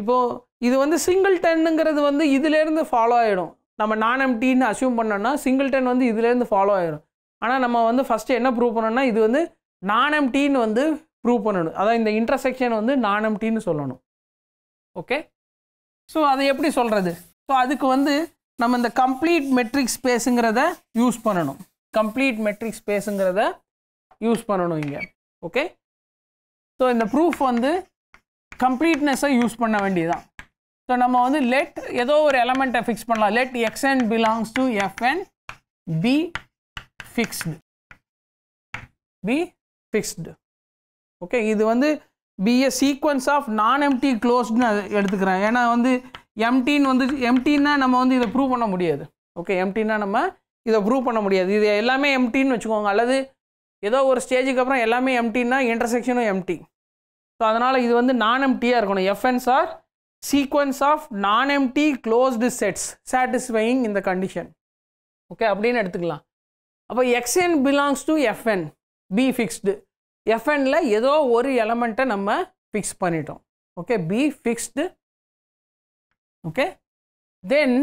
இப்போது இது வந்து சிங்கிள்டன்னுங்கிறது வந்து இதுலேருந்து ஃபாலோ ஆகிடும் நம்ம நான் எம்டின்னு அசியூம் பண்ணோன்னா சிங்கிள்டன் வந்து இதுலேருந்து ஃபாலோ ஆகிடும் ஆனால் நம்ம வந்து ஃபஸ்ட்டு என்ன ப்ரூவ் பண்ணோம்னா இது வந்து நான் எம்டின்னு வந்து ப்ரூவ் பண்ணணும் அதான் இந்த இன்டர்செக்ஷன் வந்து நான் எம்டின்னு சொல்லணும் ஓகே ஸோ அதை எப்படி சொல்கிறது ஸோ அதுக்கு வந்து நம்ம இந்த கம்ப்ளீட் மெட்ரிக் ஸ்பேஸுங்கிறத யூஸ் பண்ணணும் கம்ப்ளீட் மெட்ரிக் ஸ்பேஸுங்கிறத யூஸ் பண்ணணும் இங்கே ஓகே ஸோ இந்த ப்ரூஃப் வந்து கம்ப்ளீட்னஸை யூஸ் பண்ண வேண்டியதுதான் ஸோ நம்ம வந்து லெட் ஏதோ ஒரு எலமெண்ட்டை ஃபிக்ஸ் பண்ணலாம் let x n belongs to F n be fixed be fixed okay இது வந்து be a sequence of non empty க்ளோஸ்ட்னு எடுத்துக்கிறேன் ஏன்னா வந்து எம்டின்னு வந்து எம்டின்னா நம்ம வந்து இதை ப்ரூவ் பண்ண முடியாது ஓகே எம்டின்னா நம்ம இதை ப்ரூவ் பண்ண முடியாது இது எல்லாமே எம்டின்னு வச்சுக்கோங்க அல்லது ஏதோ ஒரு ஸ்டேஜுக்கு அப்புறம் எல்லாமே எம்டின்னா இன்டர்செக்ஷனும் எம்டி ஸோ அதனால் இது வந்து நான் எம்டியாக இருக்கணும் F ns are sequence of non empty closed sets satisfying இந்த கண்டிஷன் ஓகே அப்படின்னு எடுத்துக்கலாம் அப்போ x n belongs to F n be fixed எஃப்என்ல ஏதோ ஒரு எலமெண்ட்டை நம்ம ஃபிக்ஸ் பண்ணிட்டோம் okay be fixed okay then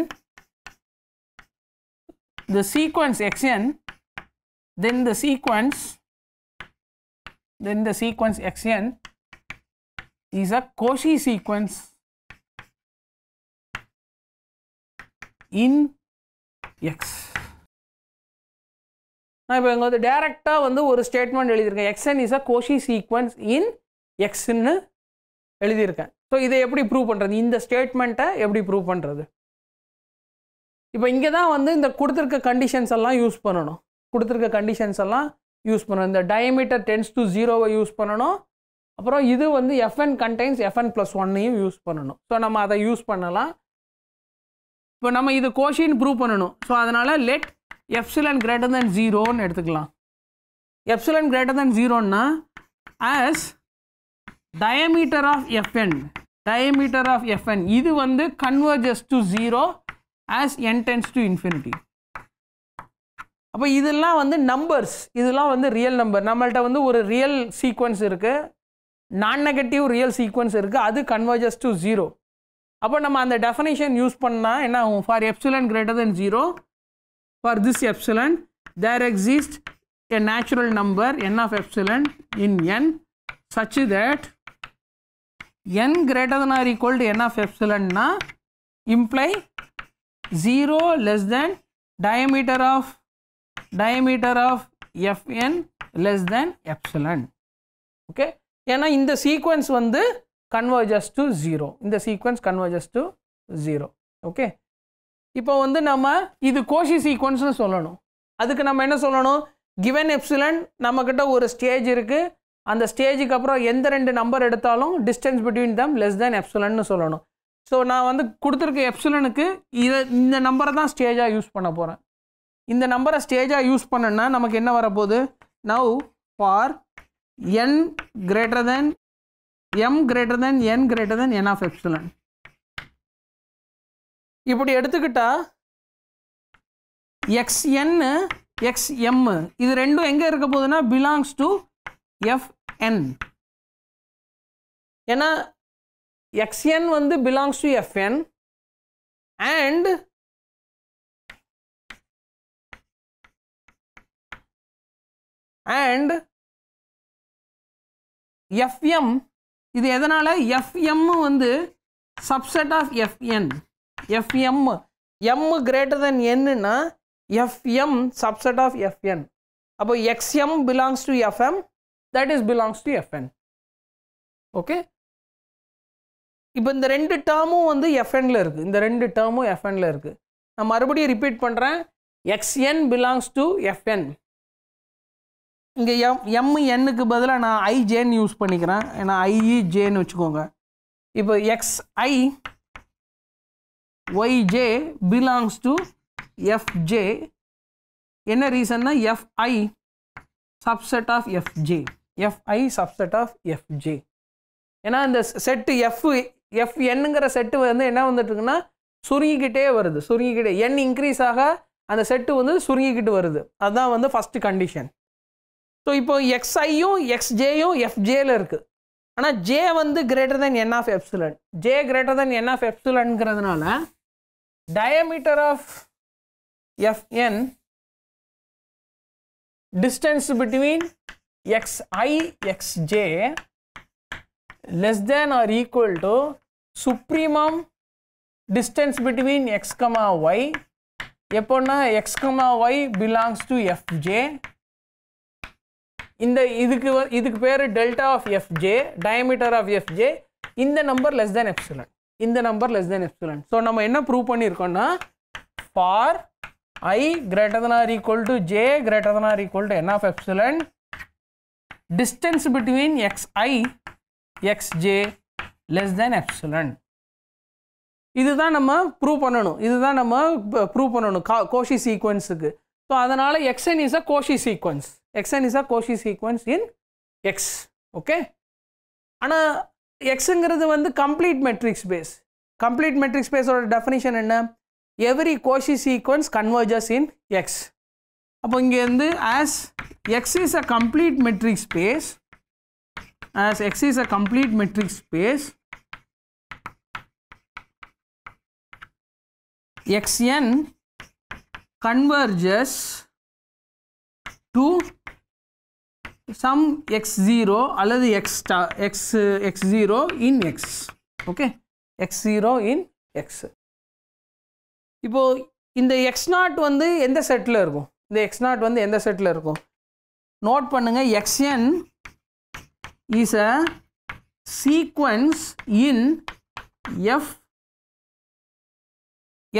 the sequence x n then the sequence then the sequence x n is a Cauchy sequence in X நான் இப்போ இங்கே வந்து டேரெக்டாக வந்து ஒரு ஸ்டேட்மெண்ட் எழுதியிருக்கேன் x n is a Cauchy sequence in எக்ஸ்ன்னு எழுதியிருக்கேன் ஸோ இதை எப்படி ப்ரூவ் பண்ணுறது இந்த ஸ்டேட்மெண்ட்டை எப்படி ப்ரூவ் பண்ணுறது இப்போ இங்கே தான் வந்து இந்த கொடுத்துருக்க கண்டிஷன்ஸ் எல்லாம் யூஸ் பண்ணணும் கொடுத்துருக்க கண்டிஷன்ஸ் எல்லாம் யூஸ் பண்ணணும் இந்த டயமீட்டர் டென்ஸ் டு ஜீரோவை யூஸ் பண்ணணும் அப்புறம் இது வந்து எஃப்என் கண்டெய்ன்ஸ் எஃப்என் ப்ளஸ் ஒன்னையும் யூஸ் பண்ணணும் ஸோ நம்ம அதை யூஸ் பண்ணலாம் இப்போ நம்ம இது கோஷின்னு ப்ரூவ் பண்ணணும் ஸோ அதனால் லெட் எப்சிலன் கிரேட்டர் தென் ஜீரோன்னு எடுத்துக்கலாம் எப்சிலன் கிரேட்டர் தென் ஜீரோன்னா as diameter of F n diameter of FN இது வந்து converges to zero as n tends tends to infinity அப்போ இதெல்லாம் வந்து நம்பர்ஸ் இதெல்லாம் வந்து ரியல் நம்பர் நம்மள்கிட்ட வந்து ஒரு ரியல் சீக்வன்ஸ் இருக்குது நான் நெகட்டிவ் ரியல் சீக்வன்ஸ் இருக்குது அது கன்வர்ஜஸ் டு ஜீரோ அப்போ நம்ம அந்த டெஃபனேஷன் யூஸ் பண்ணால் என்ன ஆகும் for epsilon greater than zero for this epsilon there exists a natural number n of epsilon in n such that n greater than or equal to n of epsilon na imply 0 less than diameter of diameter of fn less than epsilon okay ஏன்னா இந்த sequence வந்து converges to 0 இந்த sequence converges to zero. Okay. இப்போ வந்து நம்ம இது கோஷி சீக்வன்ஸ்னு சொல்லணும் அதுக்கு நம்ம என்ன சொல்லணும் கிவன் எப்சிலன் நம்மக்கிட்ட ஒரு ஸ்டேஜ் இருக்குது அந்த ஸ்டேஜுக்கு அப்புறம் எந்த ரெண்டு நம்பர் எடுத்தாலும் distance between them less than எப்சிலன்னு சொல்லணும் ஸோ நான் வந்து கொடுத்துருக்க எப்சிலனுக்கு இதை இந்த நம்பரை தான் ஸ்டேஜாக யூஸ் பண்ண போகிறேன் இந்த நம்பரை ஸ்டேஜாக யூஸ் பண்ணேன்னா நமக்கு என்ன வரப்போகுது now for n greater than m greater than n greater than n of epsilon இப்படி எடுத்துக்கிட்டா எக்ஸ்என்னு எக்ஸ்எம் இது ரெண்டும் எங்கே இருக்க போகுதுன்னா பிலாங்ஸ் டு எஃப்என் ஏன்னா எக்ஸ்என் வந்து belongs to F n and and F m இது எதனால் எஃப்எம் வந்து subset of F n F m m greater than என்னன்னா எஃப்எம் சப்செட் ஆஃப் எஃப்என் அப்போ x m belongs to F m that is belongs to F n okay இப்போ இந்த ரெண்டு டேர்மும் வந்து எஃப்என்ல இருக்குது இந்த ரெண்டு டேர்மும் எஃப்என்ல இருக்குது நான் மறுபடியும் ரிப்பீட் பண்ணுறேன் எக்ஸ்என் பிலாங்ஸ் டு எஃப்என் இங்கே எம் எம் என்னுக்கு பதிலாக நான் ஐஜேன்னு யூஸ் பண்ணிக்கிறேன் ஏன்னா ஐஇ ஜேன்னு e வச்சுக்கோங்க இப்போ x i y j belongs to F j என்ன ரீசன்னா F i subset of F j F i subset of FJ ஏன்னா இந்த செட்டு எஃப் எஃப் என்னங்கிற செட்டு வந்து என்ன வந்துட்டுருக்குன்னா சுருங்கிக்கிட்டே வருது சுருங்கிக்கிட்டே என் இன்க்ரீஸ் ஆக அந்த செட்டு வந்து சுருங்கிக்கிட்டு வருது அதுதான் வந்து ஃபஸ்ட்டு கண்டிஷன் ஸோ இப்போ எக்ஸ்ஐயும் எக்ஸ்ஜேயும் எஃப்ஜேயில் இருக்குது ஆனால் ஜே வந்து greater than n of epsilon j greater than n of எப்சிலன்ங்கிறதுனால diameter of Fn distance between xi xj less than or equal to supremum distance between x comma y upon x comma y belongs to fj இந்த இதுக்கு இதுக்கு delta of F J diameter of F J in the number less than epsilon. இந்த number less than epsilon so நம்ம என்ன prove பண்ணியிருக்கோம்னா for i greater than or equal to j greater than or equal to n of epsilon x i x j less than epsilon இதுதான் நம்ம prove பண்ணணும் இதுதான் நம்ம prove பண்ணணும் கா கோஷி சீக்வன்ஸுக்கு ஸோ அதனால் x n is a Cauchy sequence x n is a Cauchy sequence in x okay ஆனால் எக்ஸுங்கிறது வந்து complete metric space complete matric ஸ்பேஸோட definition என்ன every Cauchy sequence converges in x அப்போ இங்கேருந்து as x is a complete metric space as x is a complete metric space x n converges to some x zero அல்லது x star x x zero in x okay x zero in x இப்போது இந்த X naught வந்து எந்த settle இருக்கும் இந்த X naught வந்து எந்த settle இருக்கும் நோட் பண்ணுங்கள் x n is a sequence in f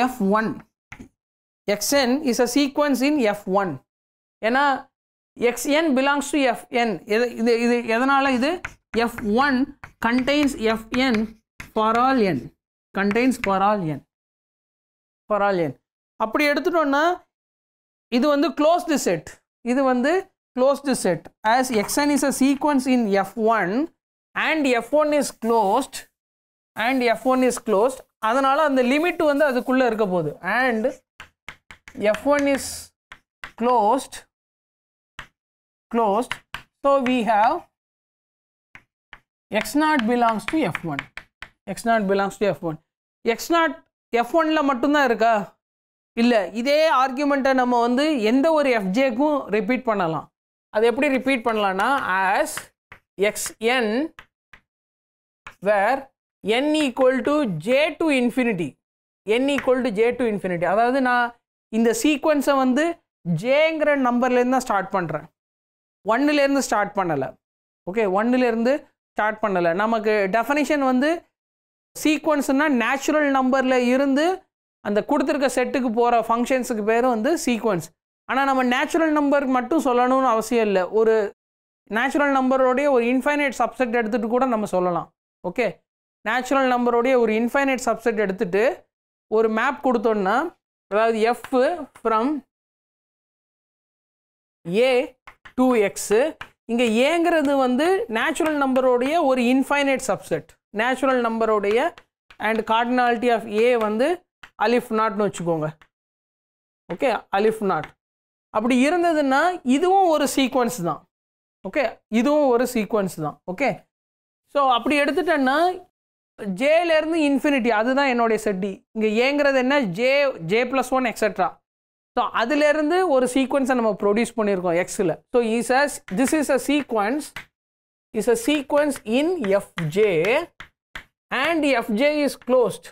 f one x n is a sequence in f one ஏன்னா x n belongs to f n எது இது இது எதனால் இது f one contains f n for all n contains for all n for all n அப்படி எடுத்துட்டோன்னா இது வந்து க்ளோஸ் க்ளோஸ்டு செட் இது வந்து close closed set as x n is a sequence in f one and f one is closed and f one is closed அதனால் அந்த limit வந்து அதுக்குள்ளே இருக்க போகுது and f one is closed closed. So we have x0 belongs to f1. x0 belongs to f1. x0 f1ல மட்டும்தான் இருக்கா இல்லை இதே ஆர்கியூமெண்ட்டை நம்ம வந்து எந்த ஒரு எஃப்ஜேக்கும் ரிப்பீட் பண்ணலாம் அது எப்படி ரிப்பீட் பண்ணலான்னா as xn where n equal to j to infinity n equal to j to infinity அதாவது நான் இந்த சீக்வன்ஸை வந்து ஜேங்கிற நம்பர்லேருந்து தான் ஸ்டார்ட் பண்ணுறேன் ஒன்னுலேருந்து ஸ்டார்ட் பண்ணலை ஓகே ஒன்னுலேருந்து ஸ்டார்ட் பண்ணலை நமக்கு டெஃபனிஷன் வந்து சீக்வன்ஸ்னால் நேச்சுரல் நம்பரில் இருந்து அந்த கொடுத்துருக்க செட்டுக்கு போகிற ஃபங்க்ஷன்ஸுக்கு பேர் வந்து சீக்வன்ஸ் ஆனால் நம்ம நேச்சுரல் நம்பர் மட்டும் சொல்லணும்னு அவசியம் இல்லை ஒரு நேச்சுரல் நம்பரோடைய ஒரு இன்ஃபைனைட் சப்செட் எடுத்துகிட்டு கூட நம்ம சொல்லலாம் ஓகே நேச்சுரல் நம்பரோடைய ஒரு இன்ஃபைனைட் சப்செட் எடுத்துகிட்டு ஒரு மேப் கொடுத்தோன்னா அதாவது f from a to x இங்கே ஏங்கிறது வந்து நேச்சுரல் நம்பருடைய ஒரு இன்ஃபைனைட் சப்செட் நேச்சுரல் நம்பருடைய அண்ட் கார்டினாலிட்டி ஆஃப் ஏ வந்து அலிஃப் நாட்னு வச்சுக்கோங்க ஓகே அலிஃப் நாட் அப்படி இருந்ததுன்னா இதுவும் ஒரு சீக்வன்ஸ் தான் ஓகே இதுவும் ஒரு சீக்வன்ஸ் தான் ஓகே ஸோ அப்படி எடுத்துட்டேன்னா ஜேலேருந்து இன்ஃபினிட்டி அதுதான் என்னுடைய செட்டி இங்கே ஏங்கிறது என்ன j j plus one extra so அதுலேருந்து ஒரு சீக்வன்ஸை நம்ம ப்ரொடியூஸ் பண்ணியிருக்கோம் எக்ஸில் so is a this is a sequence is a sequence in f j and f j is closed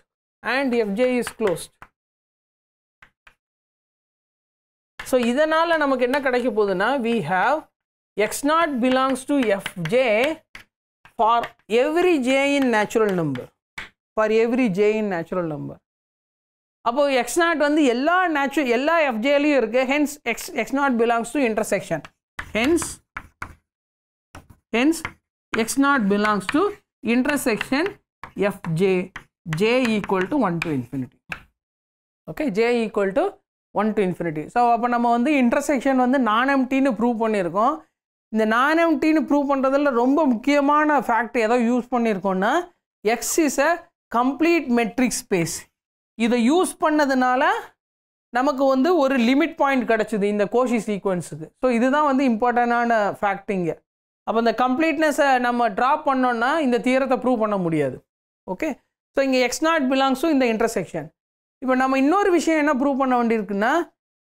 and f j is closed so இதனால் நமக்கு என்ன கிடைக்க போகுதுன்னா we have x naught belongs to f j for every j in natural number for every j in natural number அப்போது x naught வந்து எல்லா நேச்சு எல்லா எஃப்ஜேலையும் இருக்குது hence x x naught belongs to intersection hence hence x naught belongs to intersection f j j equal to one to infinity okay j equal to one to infinity so அப்போ நம்ம வந்து intersection வந்து நான் எம்டின்னு ப்ரூவ் பண்ணியிருக்கோம் இந்த நான் எம்டின்னு prove பண்ணுறதுல ரொம்ப முக்கியமான ஃபேக்ட் ஏதோ யூஸ் பண்ணியிருக்கோன்னா x is a complete metric space இதை யூஸ் பண்ணதுனால நமக்கு வந்து ஒரு லிமிட் பாயிண்ட் கிடச்சிது இந்த கோஷி சீக்வன்ஸுக்கு ஸோ இதுதான் வந்து இம்பார்ட்டண்டான ஃபேக்டிங்க அப்போ இந்த கம்ப்ளீட்னஸை நம்ம ட்ராப் பண்ணோன்னா இந்த தீரத்தை ப்ரூவ் பண்ண முடியாது ஓகே ஸோ இங்கே எக்ஸ் நாட் பிலாங்ஸும் இந்த இன்டர்செக்ஷன் இப்போ நம்ம இன்னொரு விஷயம் என்ன ப்ரூவ் பண்ண வேண்டியிருக்குன்னா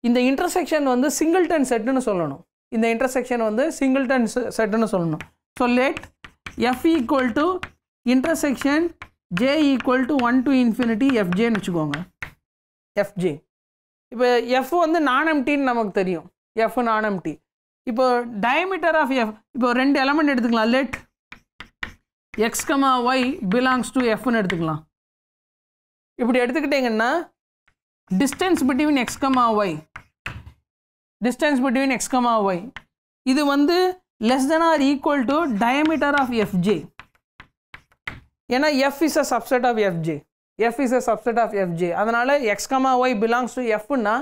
இந்த இன்டர்செக்ஷன் வந்து சிங்கிள் டன் செட்டுன்னு சொல்லணும் இந்த இன்டர்செக்ஷன் வந்து சிங்கிள் டன் செட்டுன்னு சொல்லணும் so let f equal to intersection j equal to one to infinity எஃப்ஜேன்னு வச்சுக்கோங்க எஃப்ஜே இப்போ எஃப் வந்து நான் எம்டின்னு நமக்கு தெரியும் எஃப் நான் எம்டி இப்போ டயமீட்டர் ஆஃப் எஃப் இப்போ ரெண்டு எலமெண்ட் எடுத்துக்கலாம் let X comma y belongs to எஃப்னு எடுத்துக்கலாம் இப்படி எடுத்துக்கிட்டிங்கன்னா distance between x comma y distance between x comma y இது வந்து less than or equal to diameter of FJ ஏன்னா f is a subset of f j f is a subset of f j அதனால் x comma y belongs to எஃப்னா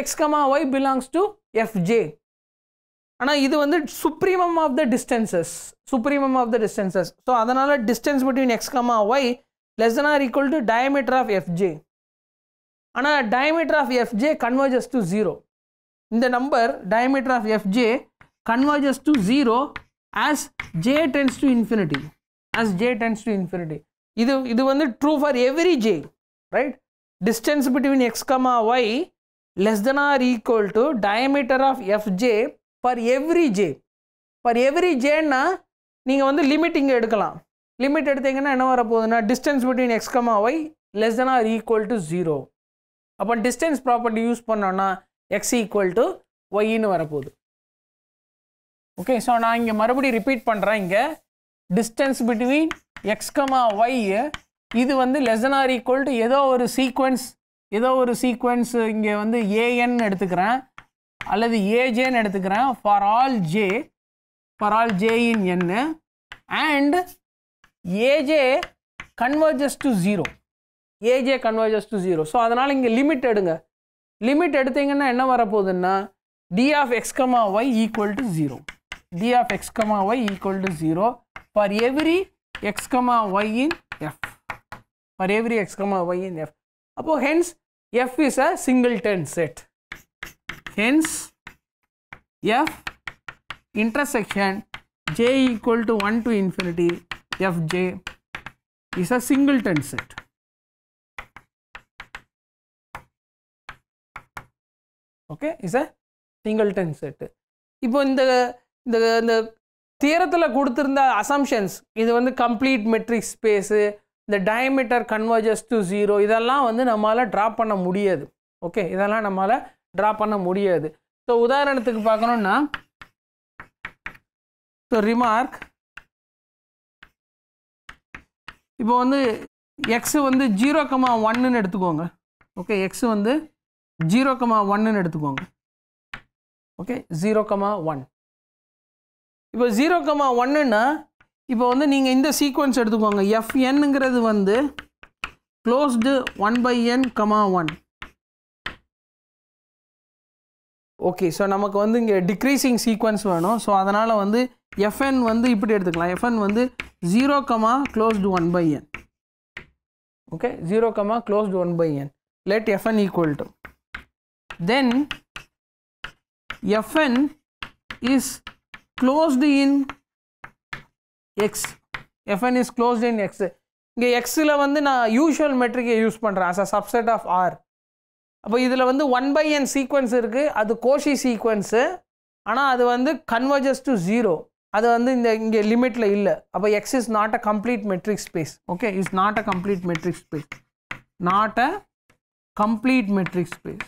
x comma y belongs to f j ஆனால் இது வந்து supremum of the distances supremum of the distances so அதனால் distance between x comma y less than or equal to diameter of f j ஆனால் diameter of f j converges to zero இந்த number diameter of f j converges to zero as j tends to infinity as j tends to infinity இது இது வந்து true for every j right distance between x comma y less than or equal to diameter of f j for every j for every ஜேன்னா நீங்கள் வந்து limit இங்கே எடுக்கலாம் limit எடுத்தீங்கன்னா என்ன வரப்போகுதுன்னா distance between x comma y less than or equal to zero அப்போ distance property use பண்ணோன்னா எக்ஸ் ஈக்குவல் டு ஒய்ன்னு வரப்போகுது ஓகே ஸோ நான் இங்கே மறுபடியும் ரிப்பீட் பண்ணுறேன் இங்கே டிஸ்டன்ஸ் பிட்வீன் எக்ஸ்கமா ஒய் இது வந்து லெசன் ஆர் ஈக்குவல் டு ஏதோ ஒரு சீக்வன்ஸ் ஏதோ ஒரு சீக்வன்ஸ் இங்கே வந்து ஏஎன் எடுத்துக்கிறேன் அல்லது ஏஜேன்னு எடுத்துக்கிறேன் for all j for all j in in n and a j converges to zero a j converges to zero so அதனால் இங்கே லிமிட் எடுங்க லிமிட் எடுத்தீங்கன்னா என்ன வரப்போகுதுன்னா d of x y equal to zero d of x y equal to zero for every x comma y in f. For every x comma y in f. Appo hence f is a singleton set. Hence f intersection j equal to 1 to infinity fj is a singleton set. Okay, is a singleton set. இப்போ இந்த இந்த தியரத்தில் கொடுத்துருந்த assumptions இது வந்து complete metric space இந்த diameter converges to zero இதெல்லாம் வந்து நம்மளால் draw பண்ண முடியாது ஓகே இதெல்லாம் நம்மளால் ட்ரா பண்ண முடியாது ஸோ உதாரணத்துக்கு பார்க்கணுன்னா ஸோ ரிமார்க் இப்போ வந்து எக்ஸு வந்து ஜீரோ கமா ஒன்னுன்னு எடுத்துக்கோங்க ஓகே எக்ஸு வந்து ஜீரோ கமா ஒன்னுன்னு எடுத்துக்கோங்க ஓகே ஜீரோ கமா ஒன் இப்போ ஜீரோ கமா ஒன்றுன்னா இப்போ வந்து நீங்கள் இந்த சீக்வன்ஸ் எடுத்துக்கோங்க எஃப்என்னுங்கிறது வந்து closed one by n comma one okay so நமக்கு வந்து இங்கே டிக்ரீசிங் சீக்வன்ஸ் வேணும் ஸோ அதனால் வந்து எஃப்என் வந்து இப்படி எடுத்துக்கலாம் எஃப்என் வந்து zero comma closed one by n okay zero comma closed one by n let f n equal to then f n is closed in x fn is closed in x இங்கே எக்ஸில் வந்து நான் யூஷுவல் மெட்ரிக்கை use பண்ணுறேன் as a subset of R அப்போ இதில் வந்து one by N sequence இருக்குது அது கோஷி சீக்வன்ஸு ஆனால் அது வந்து கன்வர்ஜஸ் டு ஜீரோ அது வந்து இந்த இங்கே லிமிட்டில் இல்லை அப்போ x is not a complete metric space okay is not a complete metric space not a complete metric space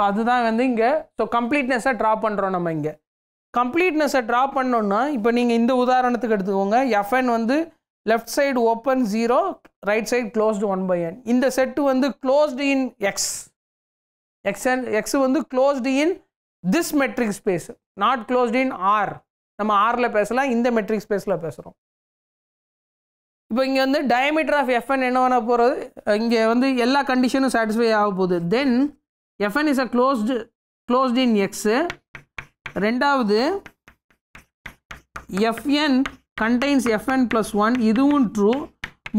so அதுதான் வந்து இங்கே ஸோ கம்ப்ளீட்னஸை ட்ரா பண்ணுறோம் நம்ம இங்கே கம்ப்ளீட்னஸை ட்ரா பண்ணோன்னா இப்போ நீங்கள் இந்த உதாரணத்துக்கு எடுத்துக்கோங்க எஃப்என் வந்து left side open zero right side closed one by n இந்த செட்டு வந்து க்ளோஸ்டு இன் எக்ஸ் எக்ஸன் எக்ஸ் வந்து closed in this metric space not closed in r நம்ம ஆரில் பேசலாம் இந்த மெட்ரிக் ஸ்பேஸில் பேசுகிறோம் இப்போ இங்கே வந்து டயமீட்டர் ஆஃப் எஃப்என் என்ன வேணால் போகிறது இங்கே வந்து எல்லா கண்டிஷனும் சாட்டிஸ்ஃபை ஆக போகுது then f n is a closed closed in x ரெண்டாவது f n contains FN plus one இதுவும் ட்ரூ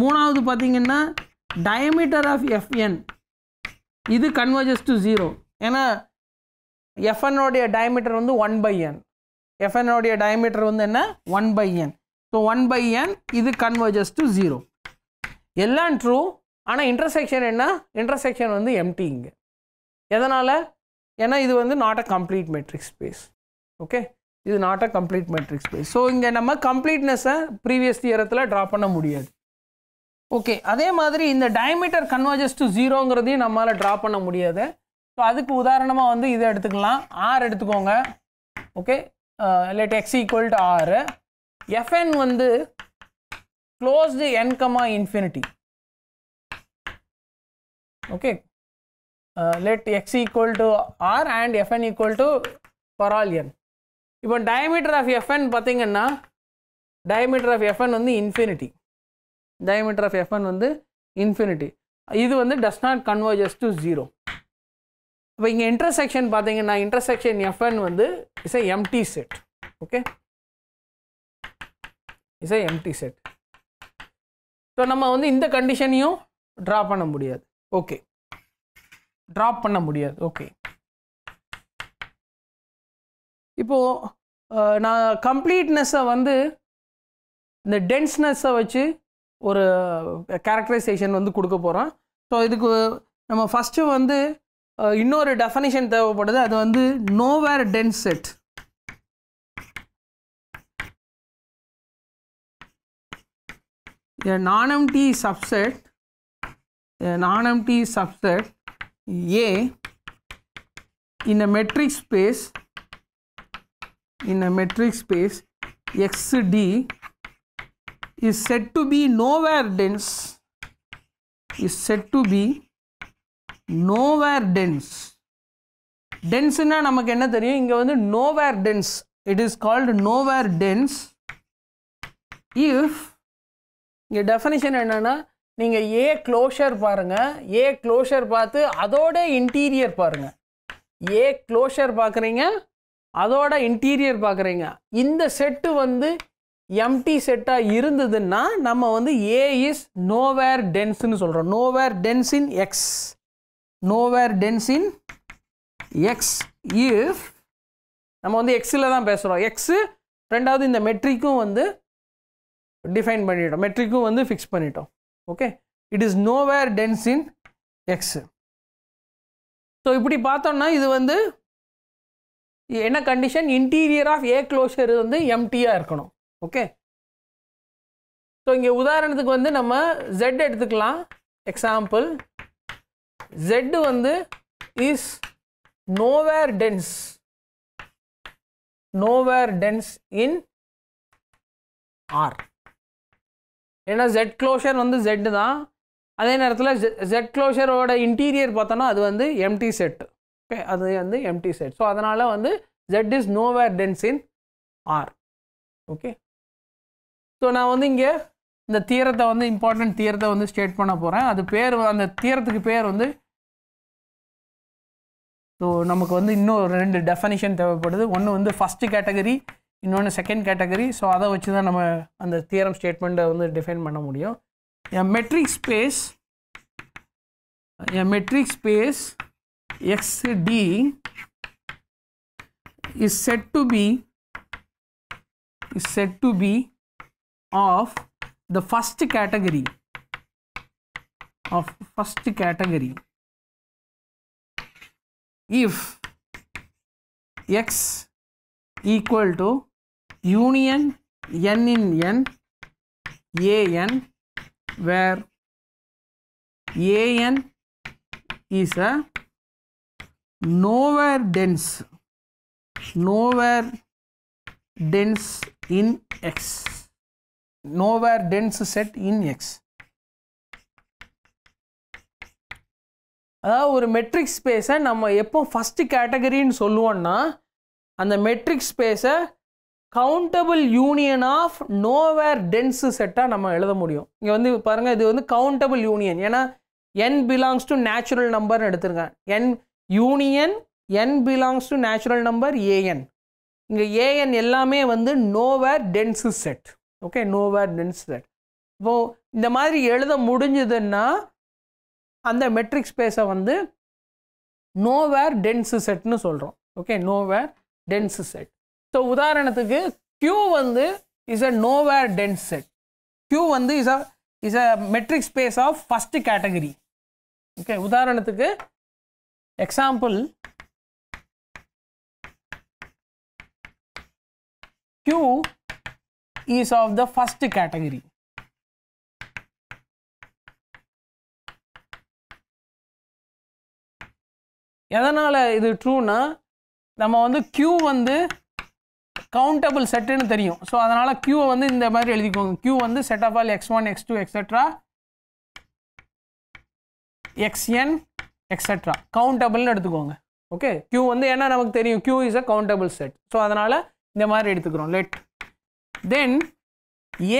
மூணாவது பார்த்தீங்கன்னா டயமீட்டர் ஆஃப் எஃப்என் இது கன்வர்ஜஸ் டு ஜீரோ ஏன்னா எஃப்என்னுடைய டயமீட்டர் வந்து ஒன் n fn எஃப்என்னுடைய diameter வந்து என்ன one by n so one by n இது கன்வர்ஜஸ் to ஜீரோ எல்லாம் ட்ரூ ஆனால் intersection என்ன intersection வந்து எம்டி இங்கே எதனால் ஏன்னா இது வந்து not a complete metric space okay இது not a complete metric space so இங்கே நம்ம கம்ப்ளீட்னஸை ப்ரீவியஸ் இயரத்தில் ட்ரா பண்ண முடியாது ஓகே அதே மாதிரி இந்த டயமீட்டர் கன்வர்ஜஸ் டு ஜீரோங்கிறதையும் நம்மளால் ட்ரா பண்ண முடியாது ஸோ அதுக்கு உதாரணமாக வந்து இதை எடுத்துக்கலாம் ஆர் எடுத்துக்கோங்க okay let x equal to ஆறு எஃப்என் வந்து closed n comma infinity okay let x equal to r and fn equal to for all n இப்போ diameter of fn பார்த்தீங்கன்னா diameter of fn வந்து infinity diameter of fn வந்து infinity இது வந்து does not converges to 0 இப்போ இங்கே intersection பார்த்தீங்கன்னா intersection fn வந்து is a empty set. okay? is a empty set. So நம்ம வந்து இந்த கண்டிஷனையும் ட்ரா பண்ண முடியாது ஓகே ட்ராப் பண்ண முடியாது ஓகே இப்போது நான் கம்ப்ளீட்னஸை வந்து இந்த டென்ஸ்னஸ்ஸை வச்சு ஒரு கேரக்டரைசேஷன் வந்து கொடுக்க போகிறோம் ஸோ இதுக்கு நம்ம ஃபஸ்ட்டு வந்து இன்னொரு டெஃபனிஷன் தேவைப்படுது அது வந்து nowhere dense set an subset subset subset A in a metric space in a metric space XD is said to be nowhere dense is said to be nowhere dense dense inna namak enna theriyo inga vandu nowhere dense it is called nowhere dense if inga definition enna na நீங்கள் ஏ closure பாருங்கள் ஏ closure பார்த்து அதோட interior பாருங்கள் ஏ closure பார்க்குறீங்க அதோட interior பார்க்குறீங்க இந்த set வந்து எம்டி செட்டாக இருந்ததுன்னா நம்ம வந்து ஏ இஸ் நோவேர் டென்ஸ்னு சொல்கிறோம் நோவேர் டென்ஸின் x nowhere dense in x if நம்ம வந்து எக்ஸில் தான் பேசுகிறோம் எக்ஸு ரெண்டாவது இந்த மெட்ரிக்கும் வந்து டிஃபைன் பண்ணிட்டோம் மெட்ரிக்கும் வந்து ஃபிக்ஸ் பண்ணிட்டோம் okay it is nowhere dense in x so இப்படி பார்த்தோம்னா இது வந்து என்ன condition interior of A closure வந்து எம்டியாக இருக்கணும் ஓகே ஸோ இங்கே உதாரணத்துக்கு வந்து நம்ம ஜெட் எடுத்துக்கலாம் எக்ஸாம்பிள் ஜெட்டு வந்து is nowhere dense nowhere dense in r ஏன்னா ஜெட் க்ளோஷர் வந்து ஜெட்டு தான் அதே நேரத்தில் ஜெட் க்ளோஷரோட இன்டீரியர் பார்த்தோன்னா அது வந்து எம்டி செட் ஓகே அது வந்து எம்டி செட் ஸோ அதனால் வந்து z is nowhere dense in R okay so நான் வந்து இங்கே இந்த தீரத்தை வந்து இம்பார்ட்டன்ட் தீரத்தை வந்து ஸ்டேட் பண்ண போகிறேன் அது பேர் அந்த தீரத்துக்கு பேர் வந்து ஸோ நமக்கு வந்து இன்னும் ரெண்டு டெஃபனிஷன் தேவைப்படுது ஒன்று வந்து ஃபஸ்ட்டு கேட்டகரி இன்னொன்று செகண்ட் கேட்டகரி ஸோ அதை வச்சு தான் நம்ம அந்த தியரம் ஸ்டேட்மெண்ட்டை வந்து டிஃபைன் பண்ண முடியும் a metric space a metric space X d is said to be is said to be of the first category of first category if x equal to union n in n a n where a n is a nowhere dense nowhere dense in x nowhere dense set in x அதாவது ஒரு metric ஸ்பேஸை நம்ம எப்போ first கேட்டகரின்னு சொல்லுவோன்னா அந்த metric ஸ்பேஸை countable union of nowhere dense செட்டாக நம்ம எழுத முடியும் இங்கே வந்து பாருங்கள் இது வந்து கவுண்டபிள் யூனியன் ஏன்னா என் பிலாங்ஸ் டு நேச்சுரல் நம்பர்னு எடுத்துருக்கேன் n union n belongs to natural number a n இங்கே ஏஎன் எல்லாமே வந்து nowhere dense set okay nowhere dense set இப்போது இந்த மாதிரி எழுத முடிஞ்சதுன்னா அந்த மெட்ரிக் ஸ்பேஸை வந்து நோவேர் டென்ஸு செட்னு சொல்கிறோம் okay nowhere dense set so உதாரணத்துக்கு கியூ வந்து is a nowhere dense set q வந்து is a is a metric space of first category okay உதாரணத்துக்கு example q is of the first category எதனால் இது ட்ரூன்னா நம்ம வந்து கியூ வந்து கவுண்டபிள் செட்டுன்னு தெரியும் ஸோ அதனால் க்யூவை வந்து இந்த மாதிரி எழுதிக்கோங்க க்யூ வந்து set of all x one x two etcetera x n etcetera கவுண்டபிள்னு எடுத்துக்கோங்க ஓகே க்யூ வந்து என்ன நமக்கு தெரியும் q is a countable set so அதனால் இந்த மாதிரி எடுத்துக்கிறோம் லெட் தென்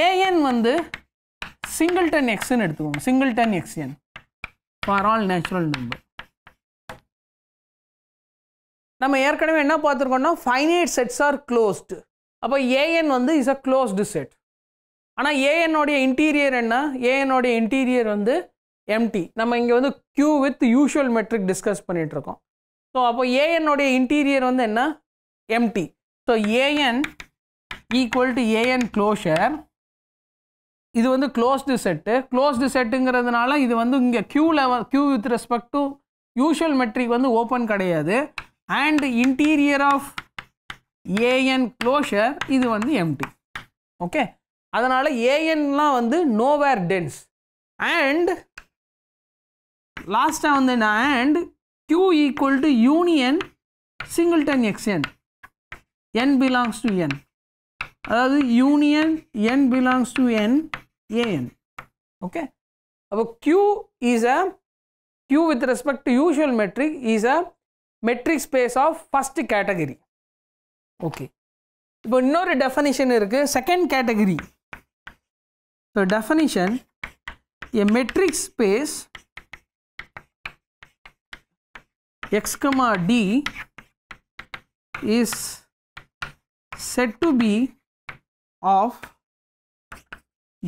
ஏஎன் வந்து சிங்கிள் டன் எக்ஸ்ன்னு எடுத்துக்கோங்க single x x n for all natural number நம்ம ஏற்கனவே என்ன பார்த்துருக்கோம்னா ஃபைனைட் செட்ஸ் ஆர் க்ளோஸ்டு அப்போ ஏஎன் வந்து இஸ் அ க்ளோஸ்டு செட் ஆனால் ஏஎன்னோடைய இன்டீரியர் என்ன ஏஎன்னோடைய இன்டீரியர் வந்து எம்டி நம்ம இங்கே வந்து Q with usual metric discuss பண்ணிகிட்ருக்கோம் ஸோ அப்போ ஏஎன்னோடைய இன்டீரியர் வந்து என்ன empty so A n equal to A n closure இது வந்து க்ளோஸ்டு செட்டு க்ளோஸ்டு செட்டுங்கிறதுனால இது வந்து இங்கே Q level Q with respect to usual metric வந்து ஓப்பன் கிடையாது and interior of A n closure இது வந்து எம்டி ஓகே அதனால் ஏஎன்லாம் வந்து நோவேர் டென்ஸ் அண்ட் லாஸ்ட்டாக வந்து என்ன and Q equal to union singleton x n n belongs to n அதாவது union n belongs to n A n okay அப்போ Q is a Q with respect to usual metric is a metric space of first category. Okay. இப்பு இன்னோரு definition இருக்கு, second category. So, definition, a metric space X comma D is said to be of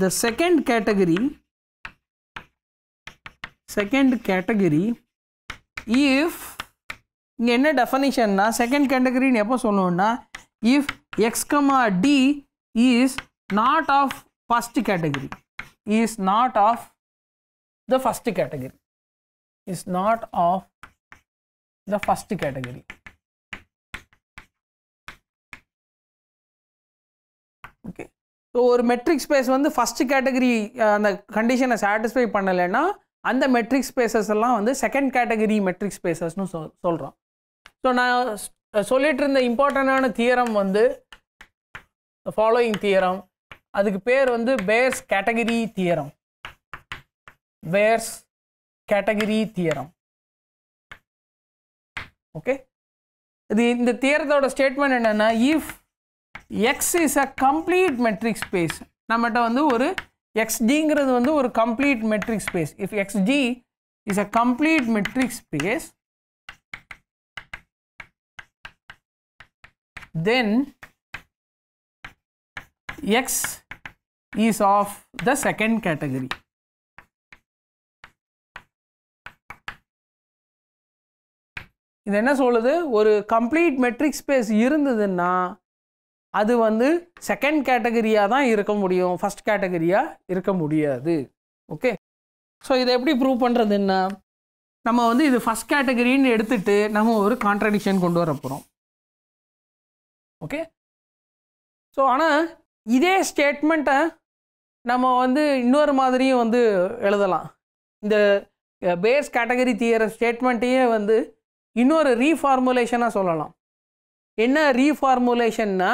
the second category, second category if இங்கே என்ன டெஃபனிஷன்னா second கேட்டகரின்னு எப்போ சொன்னோன்னா if x comma d is not of first category is not of the first category is not of the first category okay so ஒரு metric space வந்து first category அந்த கண்டிஷனை satisfy பண்ணலைன்னா அந்த மெட்ரிக் ஸ்பேசஸ் எல்லாம் வந்து செகண்ட் கேட்டகரி மெட்ரிக் ஸ்பேசஸ்னு சொல் சொல்கிறோம் ஸோ நான் சொல்லிட்டு இருந்த இம்பார்ட்டண்டான தியரம் வந்து ஃபாலோயிங் தியரம் அதுக்கு பேர் வந்து Baire's category theorem Baire's category theorem okay இது இந்த தியரத்தோட ஸ்டேட்மெண்ட் என்னென்னா if x is a complete metric space நம்மகிட்ட வந்து ஒரு எக்ஸ்டிங்கிறது வந்து ஒரு complete metric space if x g is a complete metric space then x is of the second category. இது என்ன சொல்லுது ஒரு கம்ப்ளீட் மெட்ரிக் ஸ்பேஸ் இருந்ததுன்னா அது வந்து செகண்ட் கேட்டகரியாக தான் இருக்க முடியும் ஃபஸ்ட் கேட்டகரியாக இருக்க முடியாது ஓகே ஸோ இதை எப்படி ப்ரூவ் பண்ணுறதுன்னா நம்ம வந்து இது ஃபஸ்ட் கேட்டகரின்னு எடுத்துகிட்டு நம்ம ஒரு கான்ட்ரடிக்ஷன் கொண்டு வர போகிறோம் ஓகே ஸோ ஆனால் இதே ஸ்டேட்மெண்ட்டை நம்ம வந்து இன்னொரு மாதிரியும் வந்து எழுதலாம் இந்த பேஸ் கேட்டகரி தியர ஸ்டேட்மெண்ட்டையே வந்து இன்னொரு ரீஃபார்முலேஷனாக சொல்லலாம் என்ன ரீஃபார்முலேஷன்னா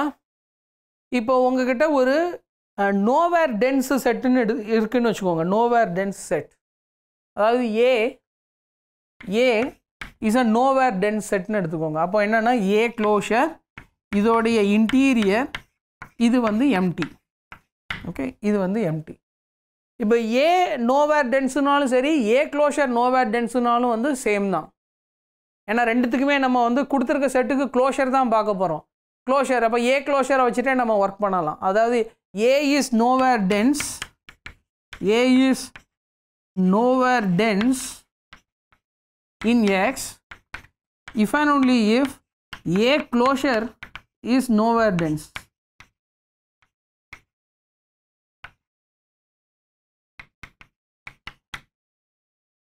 இப்போ உங்ககிட்ட ஒரு நோவேர் டென்ஸு செட்டுன்னு எடு இருக்குன்னு வச்சுக்கோங்க நோவேர் டென்ஸ் செட் அதாவது A A is a nowhere dense செட்னு எடுத்துக்கோங்க அப்போ என்னென்னா ஏ க்ளோஷர் இதோடைய இன்டீரியர் இது வந்து எம்டி ஓகே இது வந்து எம்டி இப்போ ஏ நோவேர் டென்ஸுனாலும் சரி ஏ க்ளோஷர் நோவேர் டென்ஸுனாலும் வந்து சேம் தான் ஏன்னா ரெண்டுத்துக்குமே நம்ம வந்து கொடுத்துருக்க செட்டுக்கு க்ளோஷர் தான் பார்க்க போகிறோம் க்ளோஷர் அப்போ ஏ க்ளோஷரை வச்சுட்டே நம்ம ஒர்க் பண்ணலாம் அதாவது A is nowhere dense A is nowhere dense in x if and only if A closure is nowhere dense.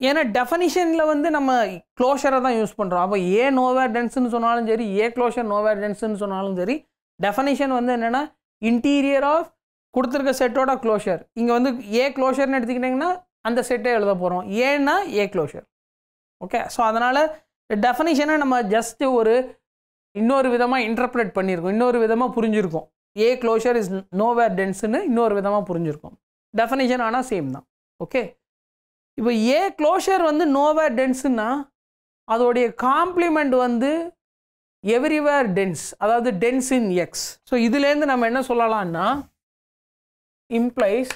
ஏன்னா டெஃபனிஷனில் வந்து நம்ம க்ளோஷரை தான் யூஸ் பண்ணுறோம் அப்போ ஏ நோவேர் டென்ஸ்னு சொன்னாலும் சரி ஏ க்ளோஷர் நோவேர் டென்ஸ்னு சொன்னாலும் சரி டெஃபனிஷன் வந்து என்னென்னா இன்டீரியர் ஆஃப் கொடுத்துருக்க செட்டோட க்ளோஷர் இங்கே வந்து ஏ க்ளோஷர்னு எடுத்துக்கிட்டிங்கன்னா அந்த செட்டே எழுத போகிறோம் ஏன்னா ஏ க்ளோஷர் ஓகே ஸோ அதனால் டெஃபனிஷனை நம்ம ஜஸ்ட்டு ஒரு இன்னொரு விதமாக இன்டர்பிரேட் பண்ணியிருக்கோம் இன்னொரு விதமாக புரிஞ்சிருக்கும் ஏ க்ளோஷர் இஸ் நோவேர் டென்ஸ்னு இன்னொரு விதமாக புரிஞ்சிருக்கும் டெஃபினேஷன் ஆனால் சேம் தான் ஓகே இப்போ ஏ க்ளோஷர் வந்து நோவேர் டென்ஸுன்னா அதோடைய காம்ப்ளிமெண்ட் வந்து எவ்ரிவேர் டென்ஸ் அதாவது டென்ஸ் இன் எக்ஸ் ஸோ இதுலேருந்து நம்ம என்ன சொல்லலாம்னா implies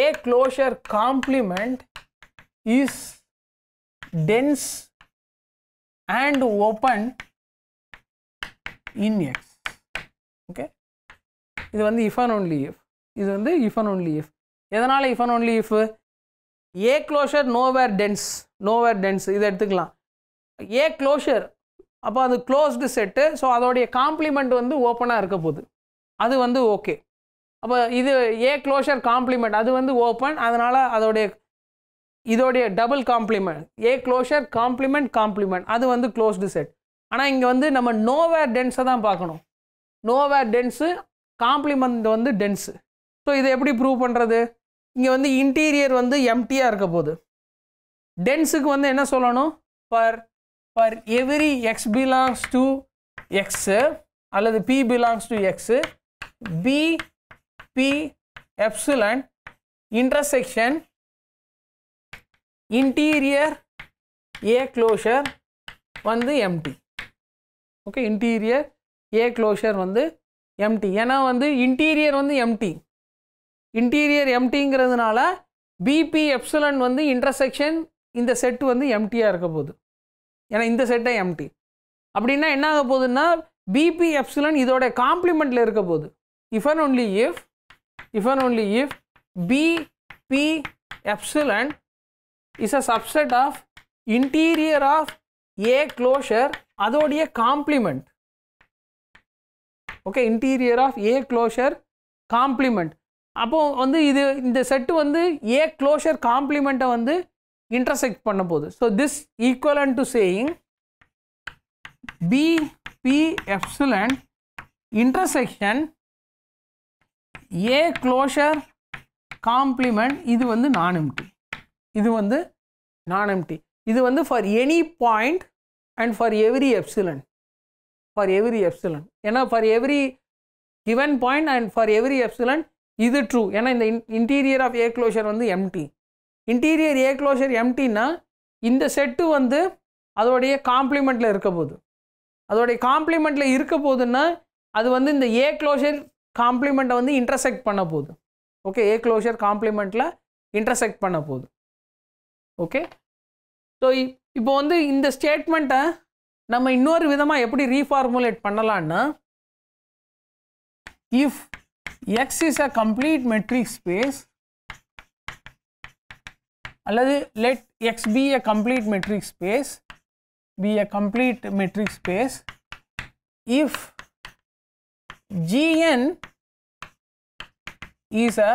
A closure complement is dense and open in x okay இது வந்து இஃப் அண்ட் ஒன்லி இஃப் இது வந்து இஃப் அண்ட் ஒன்லி இஃப் எதனால் if and only if A closure nowhere dense nowhere dense இதை எடுத்துக்கலாம் ஏ க்ளோஷர் அப்போ அது closed set so அதோடைய காம்ப்ளிமெண்ட் வந்து ஓப்பனாக இருக்க போகுது அது வந்து ஓகே அப்போ இது ஏ க்ளோஷர் காம்ப்ளிமெண்ட் அது வந்து ஓப்பன் அதனால் அதோடைய இதோடைய double complement A closure complement complement அது வந்து க்ளோஸ்டு செட் ஆனால் இங்கே வந்து நம்ம நோவேர் டென்ஸை தான் பார்க்கணும் நோவேர் டென்ஸு காம்ப்ளிமெண்ட் வந்து டென்ஸு ஸோ இதை எப்படி ப்ரூவ் பண்ணுறது இங்கே வந்து இன்டீரியர் வந்து எம்டியாக இருக்க போகுது டென்ஸுக்கு வந்து என்ன சொல்லணும் for for every x belongs to x அல்லது p belongs to x B p epsilon intersection interior A closure வந்து empty okay interior A closure வந்து எம்டி ஏன்னா வந்து இன்டீரியர் வந்து எம்டி இன்டீரியர் எம்டிங்கிறதுனால பிபி எப்சலன் வந்து இன்டர்செக்ஷன் இந்த செட் வந்து எம்டியாக இருக்க போகுது ஏன்னா இந்த செட்டை எம்டி அப்படின்னா என்ன ஆக போகுதுன்னா பிபி எப்சலன் இதோட காம்ப்ளிமெண்ட்டில் இருக்க போகுது if and only if if and only if B p epsilon is a subset of interior of A closure அதோடைய complement okay interior of A closure complement அப்போது வந்து இது இந்த செட்டு வந்து ஏ க்ளோஷர் காம்ப்ளிமெண்ட்டை வந்து இன்டர்செக்ட் பண்ண போகுது so this and to saying B p epsilon intersection A closure complement இது வந்து நான் எம்டி இது வந்து நான் எம்டி இது வந்து for any point and for every epsilon for every epsilon ஏன்னா for every given point and for every epsilon இது ட்ரூ ஏன்னா இந்த இன்டீரியர் ஆஃப் ஏ க்ளோஷர் வந்து எம்டி இன்டீரியர் ஏ க்ளோஷர் எம்டின்னா இந்த செட்டு வந்து அதோடைய காம்ப்ளிமெண்ட்டில் இருக்க போகுது அதோடைய காம்ப்ளிமெண்ட்டில் இருக்க போதுன்னா அது வந்து இந்த ஏ க்ளோஷர் காம்ப்ளிமெண்ட்டை வந்து இன்டர்செக்ட் பண்ண போகுது ஓகே ஏ க்ளோஷர் காம்ப்ளிமெண்ட்டில் இன்டர்செக்ட் பண்ண போகுது ஓகே ஸோ இப்போ வந்து இந்த ஸ்டேட்மெண்ட்டை நம்ம இன்னொரு விதமாக எப்படி ரீஃபார்முலேட் பண்ணலான்னா if x is a complete metric space அல்லது let x be a complete metric space be a complete metric space if gn is a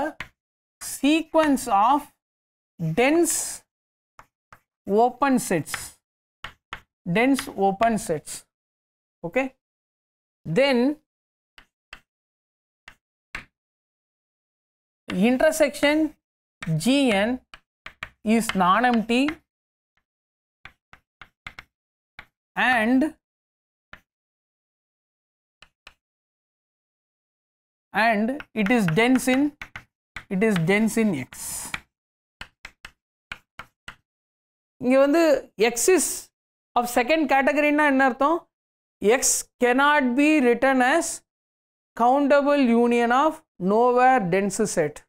sequence of dense open sets, dense open sets. Okay. Then intersection Gn is non-empty and and it is dense in it is dense in x இங்கே வந்து exists of second கேட்டகரின்னா என்ன அர்த்தம் x cannot be written as countable union of nowhere dense set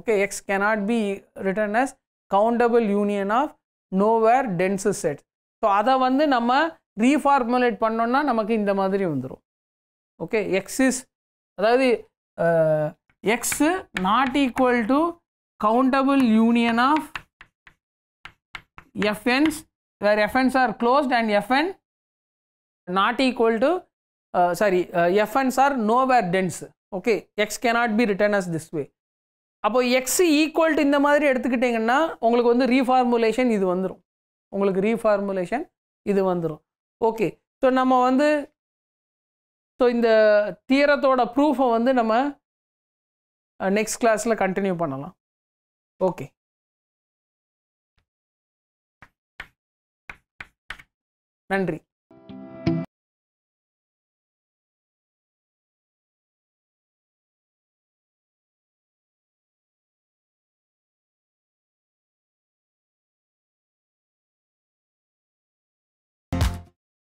okay x cannot be written as countable union of nowhere dense set so அதை வந்து நம்ம reformulate பண்ணோன்னா நமக்கு இந்த மாதிரி வந்துடும் ஓகே எக்ஸ் இஸ் அதாவது x not equal to countable union of fn's where fn's are closed and fn not equal to uh, sorry uh, fn's are nowhere dense okay x cannot be written as this way அப்போ x equal to இந்த மாதிரி எடுத்துக்கிட்டிங்கன்னா உங்களுக்கு வந்து ரீஃபார்முலேஷன் இது வந்துடும் உங்களுக்கு ரீஃபார்முலேஷன் இது வந்துடும் ஓகே ஸோ நம்ம வந்து ஸோ இந்த தீரத்தோட ப்ரூஃபை வந்து நம்ம நெக்ஸ்ட் கிளாஸில் கண்டினியூ பண்ணலாம் ஓகே நன்றி